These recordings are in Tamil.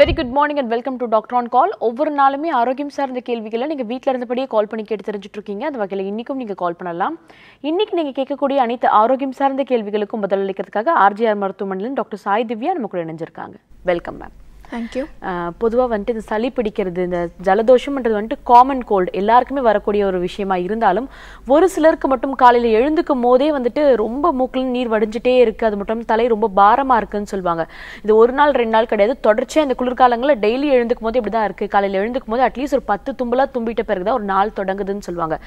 very good morning and welcome to doctor on call ஒவ்வொரு நாளுமே ஆரோக்கியம் சார்ந்த கேள்விகளை நீங்கள் வீட்டில் இருந்தபடியே கால் பண்ணி கேட்டு தெரிஞ்சுட்டு இருக்கீங்க அந்த வகையில் இன்றைக்கும் நீங்கள் கால் பண்ணலாம் இன்றைக்கி நீங்கள் கேட்கக்கூடிய அனைத்து ஆரோக்கியம் சார்ந்த கேள்விகளுக்கும் பதிலளிக்கிறதுக்காக ஆர்ஜிஆர் மருத்துவமனையில் டாக்டர் சாய் திவ்யா நம்ம கூட இணைஞ்சிருக்காங்க வெல்கம் மேம் தேங்க்யூ பொதுவாக வந்துட்டு இந்த சளி பிடிக்கிறது இந்த ஜலதோஷம்ன்றது வந்துட்டு காமன் கோல்டு எல்லாருக்குமே வரக்கூடிய ஒரு விஷயமா இருந்தாலும் ஒரு சிலருக்கு மட்டும் காலையில் எழுந்துக்கும் போதே வந்துட்டு ரொம்ப மூக்கில் நீர் வடிஞ்சிட்டே இருக்குது அது மட்டும் தலை ரொம்ப பாரமாக இருக்குதுன்னு சொல்லுவாங்க இது ஒரு நாள் ரெண்டு நாள் கிடையாது தொடர்ச்சியாக இந்த குளிர்காலங்களில் டெய்லி எழுந்துக்கும் போது இப்படி தான் இருக்குது காலையில் எழுந்துக்கும் போது அட்லீஸ்ட் ஒரு பத்து தும்பலாக தும்பிட்ட பிறகு தான் ஒரு நாள் தொடங்குதுன்னு சொல்லுவாங்க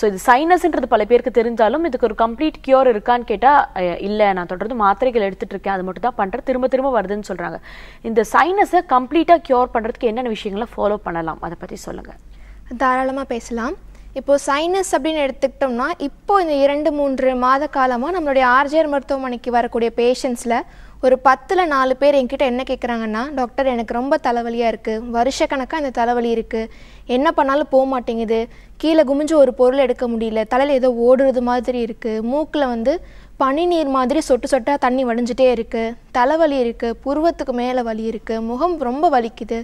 ஸோ இது சைனஸ்ன்றது பல பேருக்கு தெரிஞ்சாலும் இதுக்கு ஒரு கம்ப்ளீட் கியூர் இருக்கான்னு கேட்டால் இல்லை நான் தொடர்ந்து மாத்திரைகள் எடுத்துகிட்டு இருக்கேன் அது மட்டும் தான் பண்ணுறேன் திரும்ப திரும்ப வருதுன்னு சொல்கிறாங்க இந்த சைனஸ் ஃபங்கஸை கம்ப்ளீட்டாக க்யூர் பண்ணுறதுக்கு என்னென்ன விஷயங்களை ஃபாலோ பண்ணலாம் அதை பற்றி சொல்லுங்கள் தாராளமாக பேசலாம் இப்போது சைனஸ் அப்படின்னு எடுத்துக்கிட்டோம்னா இப்போது இந்த இரண்டு மூன்று மாத காலமாக நம்மளுடைய ஆர்ஜிஆர் மருத்துவமனைக்கு வரக்கூடிய பேஷண்ட்ஸில் ஒரு பத்தில் நாலு பேர் என்கிட்ட என்ன கேட்குறாங்கன்னா டாக்டர் எனக்கு ரொம்ப தலைவலியாக இருக்குது வருஷக்கணக்காக இந்த தலைவலி இருக்குது என்ன பண்ணாலும் போக மாட்டேங்குது கீழே குமிஞ்சு ஒரு பொருள் எடுக்க முடியல தலையில் ஏதோ ஓடுறது மாதிரி இருக்குது மூக்கில் வந்து பனி நீர் மாதிரி சொட்டு சொட்டாக தண்ணி வடிஞ்சிட்டே இருக்குது தலைவலி இருக்குது புருவத்துக்கு மேலே வலி இருக்குது முகம் ரொம்ப வலிக்குது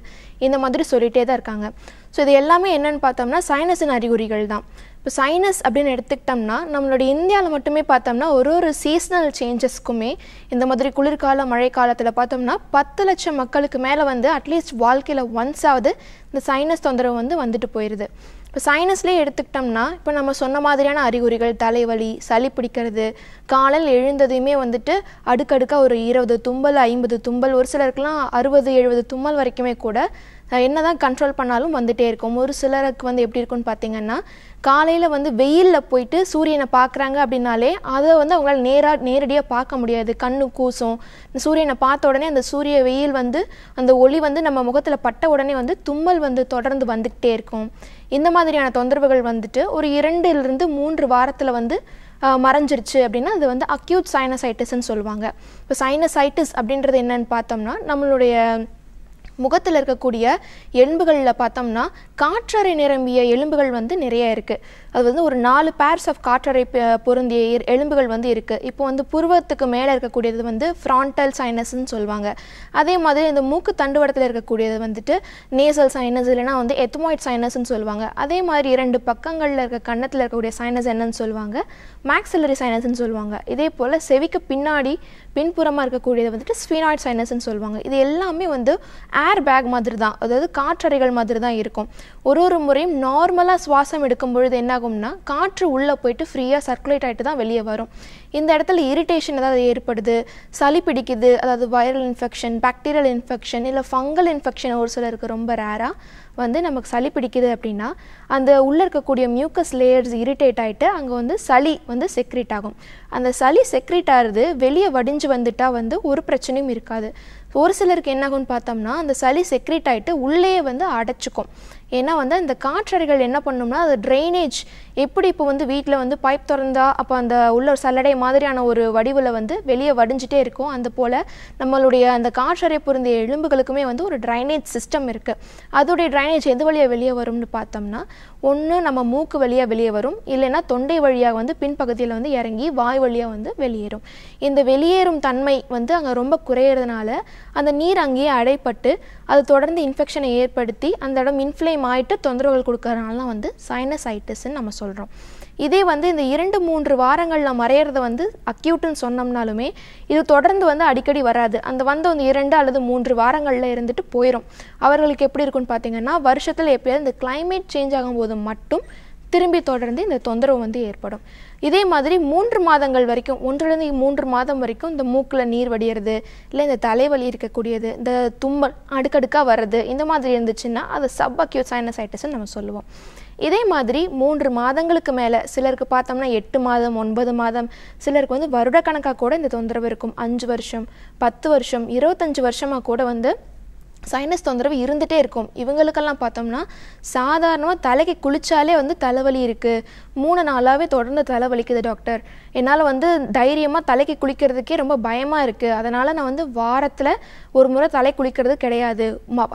இந்த மாதிரி சொல்லிகிட்டே தான் இருக்காங்க ஸோ இது எல்லாமே என்னென்னு பார்த்தோம்னா சைனஸின் அறிகுறிகள் தான் இப்போ சைனஸ் அப்படின்னு எடுத்துக்கிட்டோம்னா நம்மளுடைய இந்தியாவில் மட்டுமே பார்த்தோம்னா ஒரு ஒரு சீஸ்னல் சேஞ்சஸ்க்குமே இந்த மாதிரி குளிர்கால மழை காலத்தில் பார்த்தோம்னா பத்து லட்சம் மக்களுக்கு மேலே வந்து அட்லீஸ்ட் வாழ்க்கையில் ஒன்ஸாவது இந்த சைனஸ் தொந்தரவு வந்து வந்துட்டு போயிடுது இப்போ சைனஸ்லேயே எடுத்துக்கிட்டோம்னா இப்போ நம்ம சொன்ன மாதிரியான அறிகுறிகள் தலைவலி சளி பிடிக்கிறது காலையில் எழுந்ததையுமே வந்துட்டு அடுக்கடுக்காக ஒரு இருபது தும்பல் ஐம்பது தும்பல் ஒரு சிலருக்குலாம் அறுபது எழுபது தும்மல் வரைக்குமே கூட என்ன தான் கண்ட்ரோல் பண்ணாலும் வந்துகிட்டே இருக்கும் ஒரு சிலருக்கு வந்து எப்படி இருக்குன்னு பார்த்தீங்கன்னா காலையில் வந்து வெயிலில் போயிட்டு சூரியனை பார்க்குறாங்க அப்படின்னாலே அதை வந்து அவங்களால நேராக நேரடியாக பார்க்க முடியாது கண்ணு கூசும் சூரியனை பார்த்த உடனே அந்த சூரிய வெயில் வந்து அந்த ஒளி வந்து நம்ம முகத்தில் பட்ட உடனே வந்து தும்மல் வந்து தொடர்ந்து வந்துக்கிட்டே இருக்கும் இந்த மாதிரியான தொந்தரவுகள் வந்துட்டு ஒரு இரண்டுலேருந்து மூன்று வாரத்தில் வந்து மறைஞ்சிருச்சு அப்படின்னா அது வந்து அக்யூட் சைனசைட்டிஸ்ன்னு சொல்லுவாங்க இப்போ சைனசைட்டிஸ் அப்படின்றது என்னன்னு பார்த்தோம்னா நம்மளுடைய முகத்தில் இருக்கக்கூடிய எலும்புகளில் பார்த்தோம்னா காற்றறை நிரம்பிய எலும்புகள் வந்து நிறைய இருக்குது அது வந்து ஒரு நாலு பேர்ஸ் ஆஃப் காற்றறை பொருந்திய எலும்புகள் வந்து இருக்குது இப்போ வந்து புருவத்துக்கு மேலே இருக்கக்கூடியது வந்து ஃப்ராண்டல் சைனஸ்ன்னு சொல்லுவாங்க அதே மாதிரி இந்த மூக்கு தண்டுவடத்தில் இருக்கக்கூடியது வந்துட்டு நேசல் சைனஸ் இல்லைனா வந்து எத்மாய்ட் சைனஸ்ன்னு சொல்லுவாங்க அதே மாதிரி இரண்டு பக்கங்களில் இருக்க கன்னத்தில் இருக்கக்கூடிய சைனஸ் என்னன்னு சொல்லுவாங்க மேக்சிலரி சைனஸ்ன்னு சொல்லுவாங்க இதே போல் செவிக்கு பின்னாடி பின்புறமாக இருக்கக்கூடியது வந்துட்டு ஸ்பீனாய்ட் சைனஸ்ன்னு சொல்லுவாங்க இது எல்லாமே வந்து ஏர் பேக் மாதிரி தான் அதாவது காற்றறைகள் மாதிரி தான் இருக்கும் ஒரு ஒரு முறையும் நார்மலாக சுவாசம் எடுக்கும் பொழுது என்ன ஆகும்னா காற்று உள்ளே போயிட்டு ஃப்ரீயாக சர்க்குலேட் ஆகிட்டு தான் வெளியே வரும் இந்த இடத்துல இரிட்டேஷன் ஏதாவது ஏற்படுது சளி பிடிக்குது அதாவது வைரல் இன்ஃபெக்ஷன் பாக்டீரியல் இன்ஃபெக்ஷன் இல்லை ஃபங்கல் இன்ஃபெக்ஷன் ஒரு சிலருக்கு ரொம்ப ரேராக வந்து நமக்கு சளி பிடிக்குது அப்படின்னா அந்த உள்ளே இருக்கக்கூடிய மியூக்கஸ் லேயர்ஸ் இரிட்டேட் ஆகிட்டு அங்கே வந்து சளி வந்து செக்ரிட் ஆகும் அந்த சளி செக்ரிட் ஆகிறது வெளியே வடிஞ்சு வந்துட்டால் வந்து ஒரு பிரச்சனையும் இருக்காது ஒரு சிலருக்கு என்னாகும்னு பார்த்தோம்னா அந்த சளி செக்ரிட் ஆகிட்டு உள்ளே வந்து அடைச்சிக்கும் ஏன்னா வந்து இந்த காற்றறைகள் என்ன பண்ணும்னா அது ட்ரைனேஜ் எப்படி இப்போ வந்து வீட்டில் வந்து பைப் திறந்தா அப்போ அந்த உள்ள சல்லடை மாதிரியான ஒரு வடிவில் வந்து வெளியே வடிஞ்சிட்டே இருக்கும் அந்த போல் நம்மளுடைய அந்த காற்றறை பொருந்திய எலும்புகளுக்குமே வந்து ஒரு ட்ரைனேஜ் சிஸ்டம் இருக்குது அதோடைய ட்ரைனேஜ் எது வழியாக வெளியே வரும்னு பார்த்தோம்னா ஒன்று நம்ம மூக்கு வழியாக வெளியே வரும் இல்லைன்னா தொண்டை வழியாக வந்து பின்பகுதியில் வந்து இறங்கி வாய் வழியாக வந்து வெளியேறும் இந்த வெளியேறும் தன்மை வந்து அங்கே ரொம்ப குறையிறதுனால அந்த நீர் அங்கேயே அடைப்பட்டு அது தொடர்ந்து இன்ஃபெக்ஷனை ஏற்படுத்தி அந்த இடம் இன்ஃப்ளேம் ஆகிட்டு தொந்தரவுகள் கொடுக்கறதுனால தான் வந்து சைனசைட்டிஸ்ன்னு நம்ம சொல்லுவோம் சொல்கிறோம் இதே வந்து இந்த இரண்டு மூன்று வாரங்களில் மறையிறத வந்து அக்யூட்டுன்னு சொன்னோம்னாலுமே இது தொடர்ந்து வந்து அடிக்கடி வராது அந்த வந்த அந்த இரண்டு அல்லது மூன்று வாரங்களில் இருந்துட்டு போயிடும் அவர்களுக்கு எப்படி இருக்குன்னு பார்த்தீங்கன்னா வருஷத்தில் எப்போயாவது இந்த கிளைமேட் சேஞ்ச் ஆகும்போது மட்டும் திரும்பி தொடர்ந்து இந்த தொந்தரவு வந்து ஏற்படும் இதே மாதிரி மூன்று மாதங்கள் வரைக்கும் ஒன்றிலிருந்து மூன்று மாதம் வரைக்கும் இந்த மூக்கில் நீர் வடிகிறது இல்லை இந்த தலைவலி இருக்கக்கூடியது இந்த தும்மல் அடுக்கடுக்காக வர்றது இந்த மாதிரி இருந்துச்சுன்னா அது சப் அக்யூட் சைனசைட்டிஸ்ன்னு நம்ம சொல்லுவோம் இதே மாதிரி மூன்று மாதங்களுக்கு மேலே சிலருக்கு பார்த்தோம்னா எட்டு மாதம் ஒன்பது மாதம் சிலருக்கு வந்து வருடக்கணக்காக கூட இந்த தொந்தரவு இருக்கும் அஞ்சு வருஷம் பத்து வருஷம் இருபத்தஞ்சு வருஷமாக கூட வந்து சைனஸ் தொந்தரவு இருந்துகிட்டே இருக்கும் இவங்களுக்கெல்லாம் பார்த்தோம்னா சாதாரணமாக தலைக்கு குளித்தாலே வந்து தலைவலி இருக்குது மூணு நாளாகவே தொடர்ந்து தலைவலிக்குது டாக்டர் என்னால் வந்து தைரியமாக தலைக்கு குளிக்கிறதுக்கே ரொம்ப பயமாக இருக்குது அதனால் நான் வந்து வாரத்தில் ஒரு முறை தலை குளிக்கிறது கிடையாது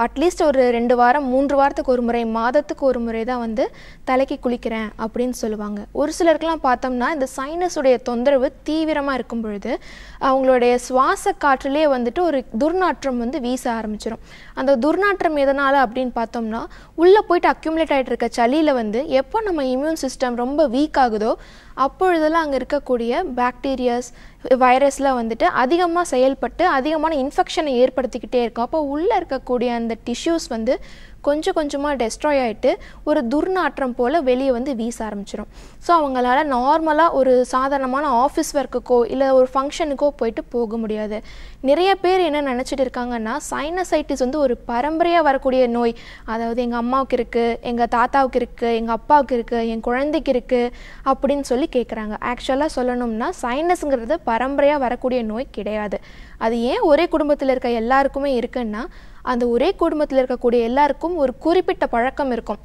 அட்லீஸ்ட் ஒரு ரெண்டு வாரம் மூன்று வாரத்துக்கு ஒரு முறை மாதத்துக்கு ஒரு முறை தான் வந்து தலைக்கு குளிக்கிறேன் அப்படின்னு சொல்லுவாங்க ஒரு சிலருக்கெலாம் பார்த்தோம்னா இந்த சைனஸுடைய தொந்தரவு தீவிரமாக இருக்கும் பொழுது அவங்களுடைய சுவாச காற்றிலே வந்துட்டு ஒரு துர்நாற்றம் வந்து வீச ஆரம்பிச்சிடும் அந்த துர்நாற்றம் எதனால் அப்படின்னு பார்த்தோம்னா உள்ளே போயிட்டு அக்யூமுலேட் ஆகிட்டு இருக்க சளியில் வந்து எப்போ நம்ம இம்யூன் சிஸ்டம் ரொம்ப வீக் ஆகுதோ அப்பொழுதெல்லாம் அங்கே இருக்கக்கூடிய பாக்டீரியாஸ் வைரஸ்லாம் வந்துட்டு அதிகமாக செயல்பட்டு அதிகமான இன்ஃபெக்ஷனை ஏற்படுத்திக்கிட்டே இருக்கும் அப்போ உள்ளே இருக்கக்கூடிய அந்த டிஷ்யூஸ் வந்து கொஞ்சம் கொஞ்சமாக டெஸ்ட்ராய் ஆகிட்டு ஒரு துர்நாற்றம் போல் வெளியே வந்து வீச ஆரம்பிச்சிடும் ஸோ அவங்களால நார்மலாக ஒரு சாதாரணமான ஆஃபீஸ் ஒர்க்குக்கோ இல்லை ஒரு ஃபங்க்ஷனுக்கோ போயிட்டு போக முடியாது நிறைய பேர் என்ன நினச்சிட்டு இருக்காங்கன்னா சைனசைட்டிஸ் வந்து ஒரு பரம்பரையாக வரக்கூடிய நோய் அதாவது எங்கள் அம்மாவுக்கு இருக்குது எங்கள் தாத்தாவுக்கு இருக்குது எங்கள் அப்பாவுக்கு இருக்குது என் குழந்தைக்கு இருக்குது அப்படின்னு சொல்லி கேட்குறாங்க ஆக்சுவலாக சொல்லணும்னா சைனஸுங்கிறது பரம்பரையாக வரக்கூடிய நோய் கிடையாது அது ஏன் ஒரே குடும்பத்தில் இருக்க எல்லாருக்குமே இருக்குன்னா அந்த ஒரே குடும்பத்தில் இருக்கக்கூடிய எல்லாருக்கும் ஒரு குறிப்பிட்ட பழக்கம் இருக்கும்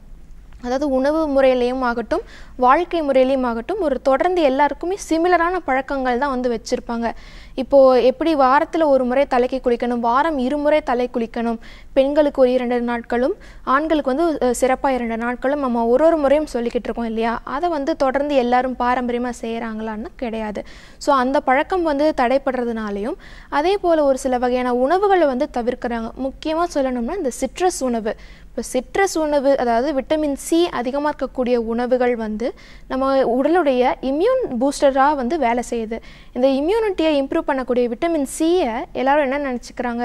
அதாவது உணவு முறையிலையும் ஆகட்டும் வாழ்க்கை முறையிலையும் ஆகட்டும் ஒரு தொடர்ந்து எல்லாருக்குமே சிமிலரான பழக்கங்கள் தான் வந்து வச்சுருப்பாங்க இப்போது எப்படி வாரத்தில் ஒரு முறை தலைக்கு குளிக்கணும் வாரம் இருமுறை தலை குளிக்கணும் பெண்களுக்கு ஒரு இரண்டு நாட்களும் ஆண்களுக்கு வந்து சிறப்பாக இரண்டு நாட்களும் நம்ம ஒரு ஒரு முறையும் சொல்லிக்கிட்டு இருக்கோம் இல்லையா அதை வந்து தொடர்ந்து எல்லாரும் பாரம்பரியமாக செய்கிறாங்களான்னு கிடையாது ஸோ அந்த பழக்கம் வந்து தடைப்படுறதுனாலையும் அதே போல் ஒரு சில வகையான உணவுகளை வந்து தவிர்க்கிறாங்க முக்கியமாக சொல்லணும்னா இந்த சிட்ரஸ் உணவு இப்போ சிட்ரஸ் உணவு அதாவது விட்டமின் சி அதிகமாக இருக்கக்கூடிய உணவுகள் வந்து நம்ம உடலுடைய இம்யூன் பூஸ்டராக வந்து வேலை செய்யுது இந்த இம்யூனிட்டியை இம்ப்ரூவ் பண்ணக்கூடிய விட்டமின் சியை எல்லோரும் என்ன நினச்சிக்கிறாங்க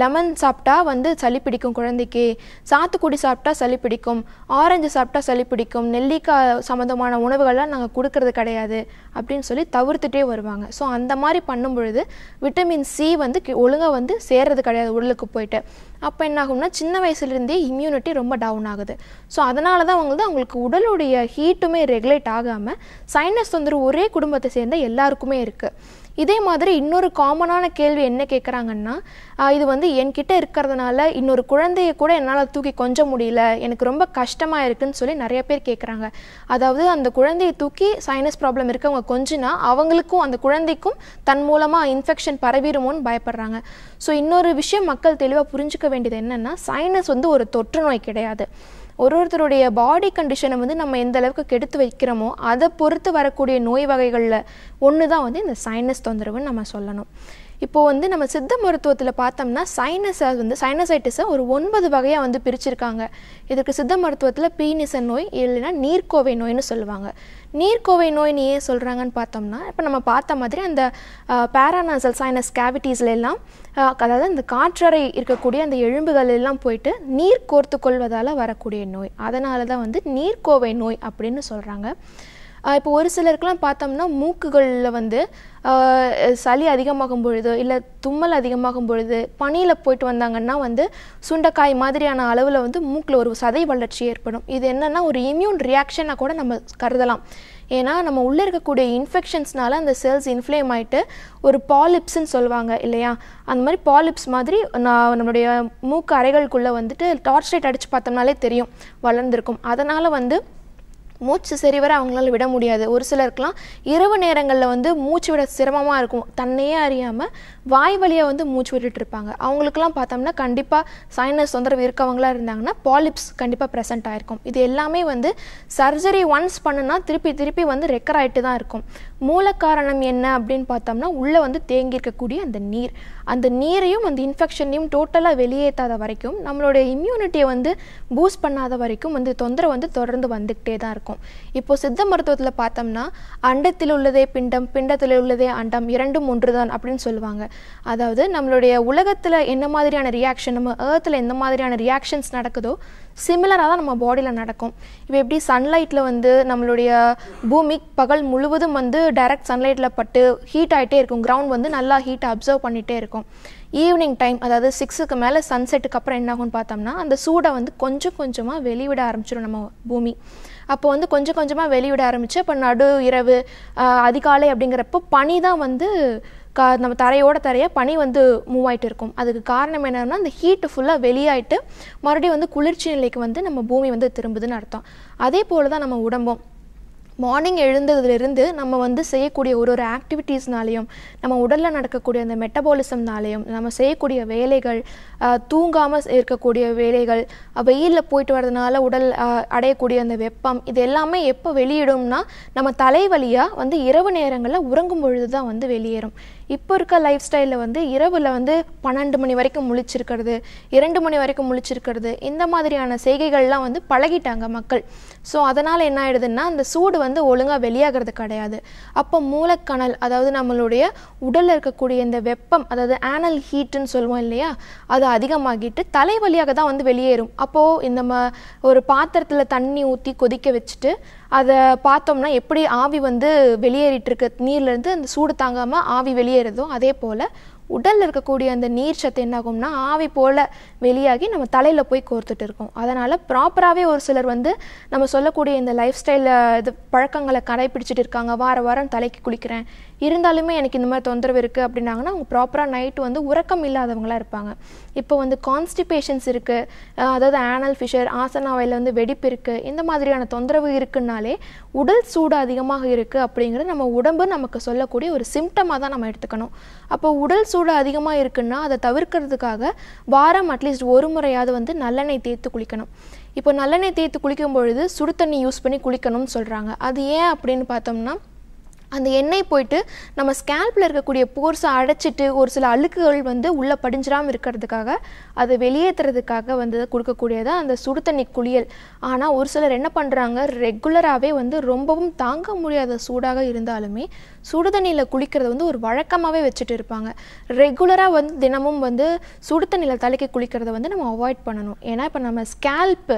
லெமன் சாப்பிட்டா வந்து சளி பிடிக்கும் குழந்தைக்கு சாத்துக்குடி சாப்பிட்டா சளி பிடிக்கும் ஆரஞ்சு சாப்பிட்டா சளி பிடிக்கும் நெல்லிக்காய் சம்மந்தமான உணவுகள்லாம் நாங்கள் கொடுக்கறது கிடையாது அப்படின்னு சொல்லி தவிர்த்துட்டே வருவாங்க ஸோ அந்த மாதிரி பண்ணும் பொழுது விட்டமின் சி வந்து ஒழுங்காக வந்து சேர்றது கிடையாது உடலுக்கு போயிட்டு அப்போ என்ன ஆகும்னா சின்ன வயசுலேருந்தே இம்யூனிட்டி ரொம்ப டவுன் ஆகுது ஸோ அதனால தான் அவங்க வந்து அவங்களுக்கு உடலுடைய ஹீட்டுமே ரெகுலேட் ஆகாமல் சைனஸ் தொந்தரவு ஒரே குடும்பத்தை சேர்ந்த எல்லாருக்குமே இருக்குது இதே மாதிரி இன்னொரு காமனான கேள்வி என்ன கேட்குறாங்கன்னா இது வந்து என்கிட்ட இருக்கிறதுனால இன்னொரு குழந்தைய கூட என்னால் தூக்கி கொஞ்ச முடியல எனக்கு ரொம்ப கஷ்டமாக இருக்குதுன்னு சொல்லி நிறைய பேர் கேட்குறாங்க அதாவது அந்த குழந்தையை தூக்கி சைனஸ் ப்ராப்ளம் இருக்கவங்க கொஞ்சினா அவங்களுக்கும் அந்த குழந்தைக்கும் தன் மூலமாக இன்ஃபெக்ஷன் பரவிடுமோன்னு பயப்படுறாங்க ஸோ இன்னொரு விஷயம் மக்கள் தெளிவாக புரிஞ்சுக்க வேண்டியது என்னென்னா சைனஸ் வந்து ஒரு தொற்று நோய் கிடையாது ஒரு ஒருத்தருடைய பாடி கண்டிஷனை வந்து நம்ம எந்த அளவுக்கு கெடுத்து வைக்கிறோமோ அதை பொறுத்து வரக்கூடிய நோய் வகைகளில் ஒன்று தான் வந்து இந்த சைனஸ் தொந்தரவுன்னு நம்ம சொல்லணும் இப்போது வந்து நம்ம சித்த மருத்துவத்தில் பார்த்தோம்னா சைனஸை வந்து சைனசைட்டிஸை ஒரு ஒன்பது வகையாக வந்து பிரிச்சிருக்காங்க இதுக்கு சித்த மருத்துவத்தில் பீனிச நோய் இல்லைன்னா நீர்க்கோவை நோய்னு சொல்லுவாங்க நீர்க்கோவை நோய்னு ஏன் சொல்கிறாங்கன்னு பார்த்தோம்னா இப்போ நம்ம பார்த்த மாதிரி அந்த பேரானாசல் சைனஸ் கேவிட்டிஸ்ல எல்லாம் அதாவது இந்த காற்றறை இருக்கக்கூடிய அந்த எலும்புகள் எல்லாம் போயிட்டு நீர் கோர்த்து கொள்வதால் வரக்கூடிய நோய் அதனால தான் வந்து நீர்க்கோவை நோய் அப்படின்னு சொல்கிறாங்க இப்போ ஒரு சிலருக்குலாம் பார்த்தோம்னா மூக்குகளில் வந்து சளி அதிகமாகும் பொழுது இல்லை தும்மல் அதிகமாகும் பொழுது பனியில் போயிட்டு வந்தாங்கன்னா வந்து சுண்டைக்காய் மாதிரியான அளவில் வந்து மூக்கில் ஒரு சதை வளர்ச்சி ஏற்படும் இது என்னென்னா ஒரு இம்யூன் ரியாக்ஷனாக கூட நம்ம கருதலாம் ஏன்னா நம்ம உள்ளே இருக்கக்கூடிய இன்ஃபெக்ஷன்ஸ்னால அந்த செல்ஸ் இன்ஃப்ளேம் ஆகிட்டு ஒரு பாலிப்ஸ்ன்னு சொல்லுவாங்க இல்லையா அந்த மாதிரி பாலிப்ஸ் மாதிரி நான் நம்மளுடைய மூக்கு அறைகளுக்குள்ளே வந்துட்டு டார்ச் லைட் அடித்து பார்த்தோம்னாலே தெரியும் வளர்ந்துருக்கும் அதனால் வந்து மூச்சு சரிவர அவங்களால விட முடியாது ஒரு சிலருக்குலாம் இரவு நேரங்களில் வந்து மூச்சு விட சிரமமாக இருக்கும் தன்னையே அறியாமல் வாய் வழியாக வந்து மூச்சு விட்டுட்டு இருப்பாங்க அவங்களுக்குலாம் பார்த்தோம்னா கண்டிப்பாக சைனஸ் தொந்தரவு இருக்கவங்களாக இருந்தாங்கன்னா பாலிப்ஸ் கண்டிப்பாக ப்ரெசென்ட் ஆகிருக்கும் இது எல்லாமே வந்து சர்ஜரி ஒன்ஸ் பண்ணுனா திருப்பி திருப்பி வந்து ரெக்கர் ஆகிட்டு தான் இருக்கும் மூல காரணம் என்ன அப்படின்னு பார்த்தோம்னா உள்ளே வந்து தேங்கி இருக்கக்கூடிய அந்த நீர் அந்த நீரையும் அந்த இன்ஃபெக்ஷனையும் டோட்டலாக வெளியேற்றாத வரைக்கும் நம்மளுடைய இம்யூனிட்டியை வந்து பூஸ்ட் பண்ணாத வரைக்கும் வந்து தொந்தரவு வந்து தொடர்ந்து வந்துக்கிட்டே தான் இருக்கும் இப்போது சித்த மருத்துவத்தில் பார்த்தோம்னா அண்டத்தில் உள்ளதே பிண்டம் பிண்டத்தில் உள்ளதே அண்டம் இரண்டும் ஒன்று தான் அப்படின்னு சொல்லுவாங்க அதாவது நம்மளுடைய உலகத்தில் என்ன மாதிரியான ரியாக்ஷன் நம்ம ஏர்த்தில் எந்த மாதிரியான ரியாக்ஷன்ஸ் நடக்குதோ சிமிலராக தான் நம்ம பாடியில் நடக்கும் இப்போ எப்படி சன்லைட்டில் வந்து நம்மளுடைய பூமி பகல் முழுவதும் வந்து டைரக்ட் சன்லைட்டில் பட்டு ஹீட் ஆகிட்டே இருக்கும் கிரவுண்ட் வந்து நல்லா ஹீட்டை அப்சர்வ் பண்ணிகிட்டே இருக்கும் ஈவினிங் டைம் அதாவது சிக்ஸுக்கு மேலே சன்செட்டுக்கு அப்புறம் என்னாகும் பார்த்தோம்னா அந்த சூடை வந்து கொஞ்சம் கொஞ்சமாக வெளிவிட ஆரம்பிச்சிடும் நம்ம பூமி அப்போ வந்து கொஞ்சம் கொஞ்சமாக வெளிவிட ஆரம்பிச்சு இப்போ நடு இரவு அதிகாலை அப்படிங்கிறப்போ பனி தான் வந்து கா நம்ம தரையோட தரையாக பனி வந்து மூவ் ஆகிட்டு இருக்கும் அதுக்கு காரணம் என்னன்னா அந்த ஹீட்டு ஃபுல்லாக வெளியாயிட்டு மறுபடியும் வந்து குளிர்ச்சி நிலைக்கு வந்து நம்ம பூமி வந்து திரும்புதுன்னு அர்த்தம் அதே போல் தான் நம்ம உடம்பும் மார்னிங் எழுந்ததுலேருந்து நம்ம வந்து செய்யக்கூடிய ஒரு ஒரு ஆக்டிவிட்டீஸ்னாலேயும் நம்ம உடலில் நடக்கக்கூடிய அந்த மெட்டபாலிசம்னாலேயும் நம்ம செய்யக்கூடிய வேலைகள் தூங்காமல் இருக்கக்கூடிய வேலைகள் வெயிலில் போயிட்டு வரதுனால உடல் அடையக்கூடிய அந்த வெப்பம் இது எல்லாமே எப்போ வெளியிடும்னா நம்ம தலைவலியாக வந்து இரவு நேரங்களில் உறங்கும் பொழுது தான் வந்து வெளியேறும் இப்போ இருக்க லைஃப் ஸ்டைலில் வந்து இரவில் வந்து பன்னெண்டு மணி வரைக்கும் முழிச்சிருக்கிறது இரண்டு மணி வரைக்கும் முழிச்சிருக்கிறது இந்த மாதிரியான செய்கைகள்லாம் வந்து பழகிட்டாங்க மக்கள் ஸோ அதனால் என்ன ஆயிடுதுன்னா அந்த சூடு வந்து ஒழுங்காக வெளியாகிறது கிடையாது அப்போ மூலக்கணல் அதாவது நம்மளுடைய உடலில் இருக்கக்கூடிய இந்த வெப்பம் அதாவது ஆனல் ஹீட்டுன்னு சொல்லுவோம் இல்லையா அது அதிகமாகிட்டு தலை வழியாக தான் வந்து வெளியேறும் அப்போது இந்த ம ஒரு பாத்திரத்தில் தண்ணி ஊற்றி கொதிக்க வச்சுட்டு அதை பார்த்தோம்னா எப்படி ஆவி வந்து வெளியேறிட்டு இருக்க நீர்லேருந்து அந்த சூடு தாங்காமல் ஆவி வெளியேறதும் அதே போல் உடலில் இருக்கக்கூடிய அந்த நீர் சத்து என்னாகும்னா ஆவி போல் வெளியாகி நம்ம தலையில் போய் கோர்த்துட்டு இருக்கோம் அதனால் ப்ராப்பராகவே ஒரு சிலர் வந்து நம்ம சொல்லக்கூடிய இந்த லைஃப் ஸ்டைலில் இது பழக்கங்களை கடைபிடிச்சிட்டு இருக்காங்க வார வாரம் தலைக்கு குளிக்கிறேன் இருந்தாலுமே எனக்கு இந்த மாதிரி தொந்தரவு இருக்குது அப்படின்னாங்கன்னா அவங்க ப்ராப்பராக நைட்டு வந்து உறக்கம் இல்லாதவங்களாக இருப்பாங்க இப்போ வந்து கான்ஸ்டிபேஷன்ஸ் இருக்குது அதாவது ஆனல் ஃபிஷர் ஆசனாவையில் வந்து வெடிப்பு இருக்குது இந்த மாதிரியான தொந்தரவு இருக்குன்னாலே உடல் சூடு அதிகமாக இருக்குது அப்படிங்கிறது நம்ம உடம்பு நமக்கு சொல்லக்கூடிய ஒரு சிம்டமாக தான் நம்ம எடுத்துக்கணும் அப்போ உடல் சூடு அதிகமாக இருக்குன்னா அதை தவிர்க்கிறதுக்காக வாரம் அட்லீஸ்ட் ஒரு முறையாவது வந்து நல்லெண்ணெய் தேய்த்து குளிக்கணும் இப்போ நல்லெண்ணெய் தேய்த்து குளிக்கும் பொழுது சுடு தண்ணி யூஸ் பண்ணி குளிக்கணும்னு சொல்கிறாங்க அது ஏன் அப்படின்னு பார்த்தோம்னா அந்த எண்ணெய் போயிட்டு நம்ம ஸ்கேல்பில் இருக்கக்கூடிய போர்ஸை அடைச்சிட்டு ஒரு சில அழுக்குகள் வந்து உள்ளே படிஞ்சிடாமல் இருக்கிறதுக்காக அது வெளியேற்றுறதுக்காக வந்து கொடுக்கக்கூடியது அந்த சுடு தண்ணி குளியல் ஆனால் ஒரு சிலர் என்ன பண்ணுறாங்க ரெகுலராகவே வந்து ரொம்பவும் தாங்க முடியாத சூடாக இருந்தாலுமே சுடு தண்ணியில் குளிக்கிறது வந்து ஒரு வழக்கமாகவே வச்சுட்டு இருப்பாங்க ரெகுலராக வந்து தினமும் வந்து சுடு தண்ணியில் தலைக்கு குளிக்கிறத வந்து நம்ம அவாய்ட் பண்ணணும் ஏன்னா இப்போ நம்ம ஸ்கேல்ப்பு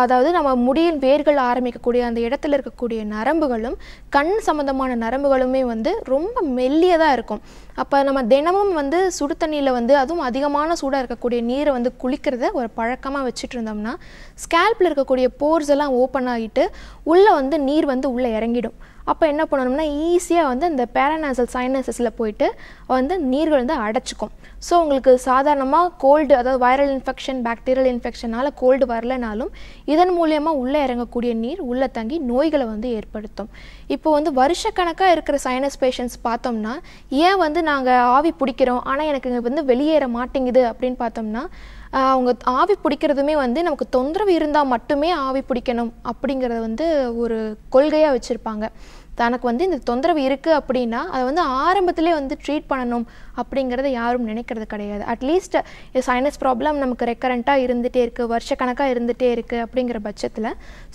அதாவது நம்ம முடியின் வேர்கள் ஆரம்பிக்கக்கூடிய அந்த இடத்துல இருக்கக்கூடிய நரம்புகளும் கண் சம்மந்தமான நரம்புகளுமே வந்து ரொம்ப மெல்லியதாக இருக்கும் அப்போ நம்ம தினமும் வந்து சுடு தண்ணியில் வந்து அதுவும் அதிகமான சூடாக இருக்கக்கூடிய நீரை வந்து குளிக்கிறத ஒரு பழக்கமாக வச்சுட்டு இருந்தோம்னா ஸ்கேல்பில் இருக்கக்கூடிய போர்ஸ் எல்லாம் ஓப்பன் ஆகிட்டு உள்ளே வந்து நீர் வந்து உள்ளே இறங்கிடும் அப்போ என்ன பண்ணணும்னா ஈஸியாக வந்து இந்த பேரனாசல் சைனசஸில் போயிட்டு வந்து நீர்கள் வந்து அடைச்சிக்கும் ஸோ உங்களுக்கு சாதாரணமாக கோல்டு அதாவது வைரல் இன்ஃபெக்ஷன் பாக்டீரியல் இன்ஃபெக்ஷனால் கோல்டு வரலனாலும் இதன் மூலியமாக உள்ளே இறங்கக்கூடிய நீர் உள்ளே தங்கி நோய்களை வந்து ஏற்படுத்தும் இப்போ வந்து வருஷக்கணக்காக இருக்கிற சைனஸ் பேஷண்ட்ஸ் பார்த்தோம்னா ஏன் வந்து நாங்கள் ஆவி பிடிக்கிறோம் ஆனால் எனக்கு வந்து வெளியேற மாட்டேங்குது அப்படின்னு பார்த்தோம்னா அவங்க ஆவி பிடிக்கிறதுமே வந்து நமக்கு தொந்தரவு இருந்தால் மட்டுமே ஆவி பிடிக்கணும் அப்படிங்கிறத வந்து ஒரு கொள்கையாக வச்சுருப்பாங்க தனக்கு வந்து இந்த தொந்தரவு இருக்குது அப்படின்னா அதை வந்து ஆரம்பத்திலே வந்து ட்ரீட் பண்ணணும் அப்படிங்கிறத யாரும் நினைக்கிறது கிடையாது அட்லீஸ்ட் சைனஸ் ப்ராப்ளம் நமக்கு ரெக்கரண்ட்டாக இருந்துகிட்டே இருக்குது வருஷக்கணக்காக இருந்துகிட்டே இருக்குது அப்படிங்கிற பட்சத்தில்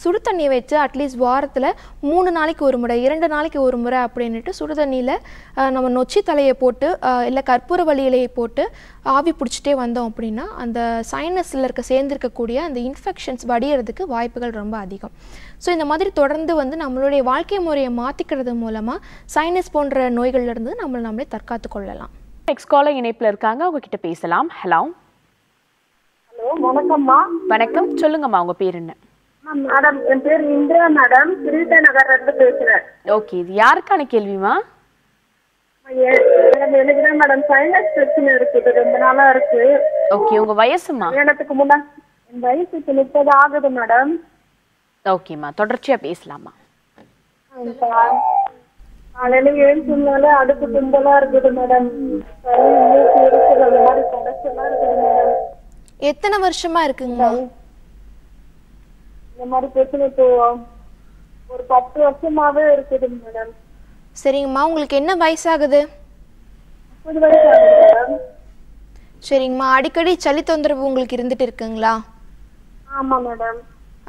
சுடு தண்ணியை வச்சு அட்லீஸ்ட் வாரத்தில் மூணு நாளைக்கு ஒரு முறை இரண்டு நாளைக்கு ஒரு முறை அப்படின்ட்டு சுடு தண்ணியில் நம்ம நொச்சி தலையை போட்டு இல்லை கற்பூர வழியிலையை போட்டு ஆவி பிடிச்சிட்டே வந்தோம் அப்படின்னா அந்த சைனஸில் இருக்க சேர்ந்துருக்கக்கூடிய அந்த இன்ஃபெக்ஷன்ஸ் வடிகிறதுக்கு வாய்ப்புகள் ரொம்ப அதிகம் ஸோ இந்த மாதிரி தொடர்ந்து வந்து நம்மளுடைய வாழ்க்கை முறையை மாற்றிக்கிறது மூலமாக சைனஸ் போன்ற நோய்கள்லேருந்து நம்மளை நம்மளே தற்காத்து கொள்ளலாம் நெக்ஸ்ட் காலர் இணைப்பில் இருக்காங்க உங்ககிட்ட பேசலாம் ஹலோ ஹலோ வணக்கம்மா வணக்கம் சொல்லுங்கம்மா உங்க பேர் என்ன மேடம் என் பேர் இந்திரா மேடம் திருவிட்ட நகர்ல இருந்து பேசுறேன் ஓகே இது யாருக்கான கேள்விமா எனக்கு மேடம் சைனஸ் பிரச்சனை இருக்குது ரொம்ப நாளா இருக்கு ஓகே உங்க வயசுமா கல்யாணத்துக்கு முன்னாடி என் வயசுக்கு முப்பது ஆகுது மேடம் ஓகேம்மா தொடர்ச்சியா பேசலாமா காலையில எழுந்துனால அடுப்பு தும்பலா இருக்குது மேடம் அந்த மாதிரி இருக்குது மேடம் எத்தனை வருஷமா இருக்குங்க இந்த மாதிரி பிரச்சனை ஒரு பத்து வருஷமாவே இருக்குது மேடம் சரிங்கம்மா உங்களுக்கு என்ன வயசாகுது சரிங்கம்மா அடிக்கடி சளி தொந்தரவு உங்களுக்கு இருந்துட்டு இருக்குங்களா ஆமா மேடம்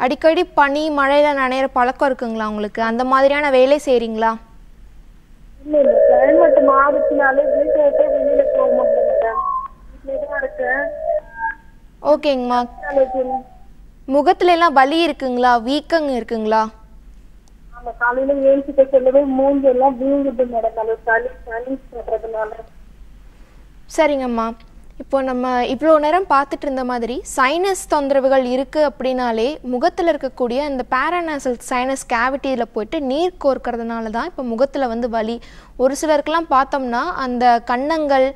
அடிக்கடி பனி மழையில நனையிற பழக்கம் இருக்குங்களா உங்களுக்கு அந்த மாதிரியான வேலை செய்றீங்களா இல்லை இல்லை கிளைமேட் போக முடியல மேடம் ஓகேங்கம்மா முகத்துல எல்லாம் வலி இருக்குங்களா வீக்கம் இருக்குங்களா ஆமா காலையில ஏஞ்சிட்ட சொல்லவே மூஞ்சி எல்லாம் மேடம் அது சளி சளி சொல்றதுனால சரிங்கம்மா இப்போ நம்ம இவ்வளோ நேரம் பார்த்துட்டு இருந்த மாதிரி சைனஸ் தொந்தரவுகள் இருக்குது அப்படின்னாலே முகத்தில் இருக்கக்கூடிய அந்த பேரனாசல் சைனஸ் கேவிட்டியில் போயிட்டு நீர் கோர்க்கறதுனால தான் இப்போ முகத்தில் வந்து வலி ஒரு சிலருக்கெல்லாம் பார்த்தோம்னா அந்த கன்னங்கள்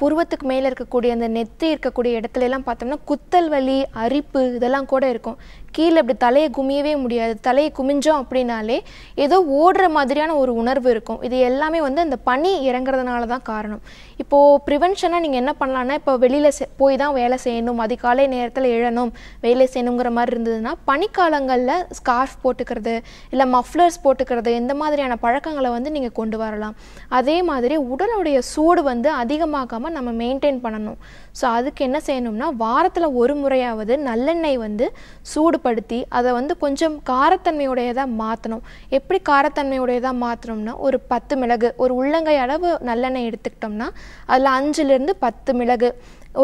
புருவத்துக்கு மேலே இருக்கக்கூடிய அந்த நெத்தி இருக்கக்கூடிய இடத்துல எல்லாம் பார்த்தோம்னா குத்தல் வலி அரிப்பு இதெல்லாம் கூட இருக்கும் கீழே இப்படி தலையை குமியவே முடியாது தலையை குமிஞ்சோம் அப்படின்னாலே ஏதோ ஓடுற மாதிரியான ஒரு உணர்வு இருக்கும் இது எல்லாமே வந்து அந்த பனி இறங்குறதுனால தான் காரணம் இப்போது ப்ரிவென்ஷனாக நீங்கள் என்ன பண்ணலான்னா இப்போ வெளியில் போய் தான் வேலை செய்யணும் அதிகாலை நேரத்தில் எழணும் வேலை செய்யணுங்கிற மாதிரி இருந்ததுன்னா பனிக்காலங்களில் ஸ்கார்ஃப் போட்டுக்கிறது இல்லை மஃப்ளர்ஸ் போட்டுக்கிறது இந்த மாதிரியான பழக்கங்களை வந்து நீங்கள் கொண்டு வரலாம் அதே மாதிரி உடலுடைய சூடு வந்து அதிகமாகாமல் நம்ம மெயின்டைன் பண்ணணும் ஸோ அதுக்கு என்ன செய்யணும்னா வாரத்தில் ஒரு முறையாவது நல்லெண்ணெய் வந்து சூடுபடுத்தி அதை வந்து கொஞ்சம் காரத்தன்மையுடையதாக மாற்றணும் எப்படி காரத்தன்மையுடையதாக மாற்றணும்னா ஒரு பத்து மிளகு ஒரு உள்ளங்கை அளவு நல்லெண்ணெய் எடுத்துக்கிட்டோம்னா அதில் அஞ்சுலேருந்து பத்து மிளகு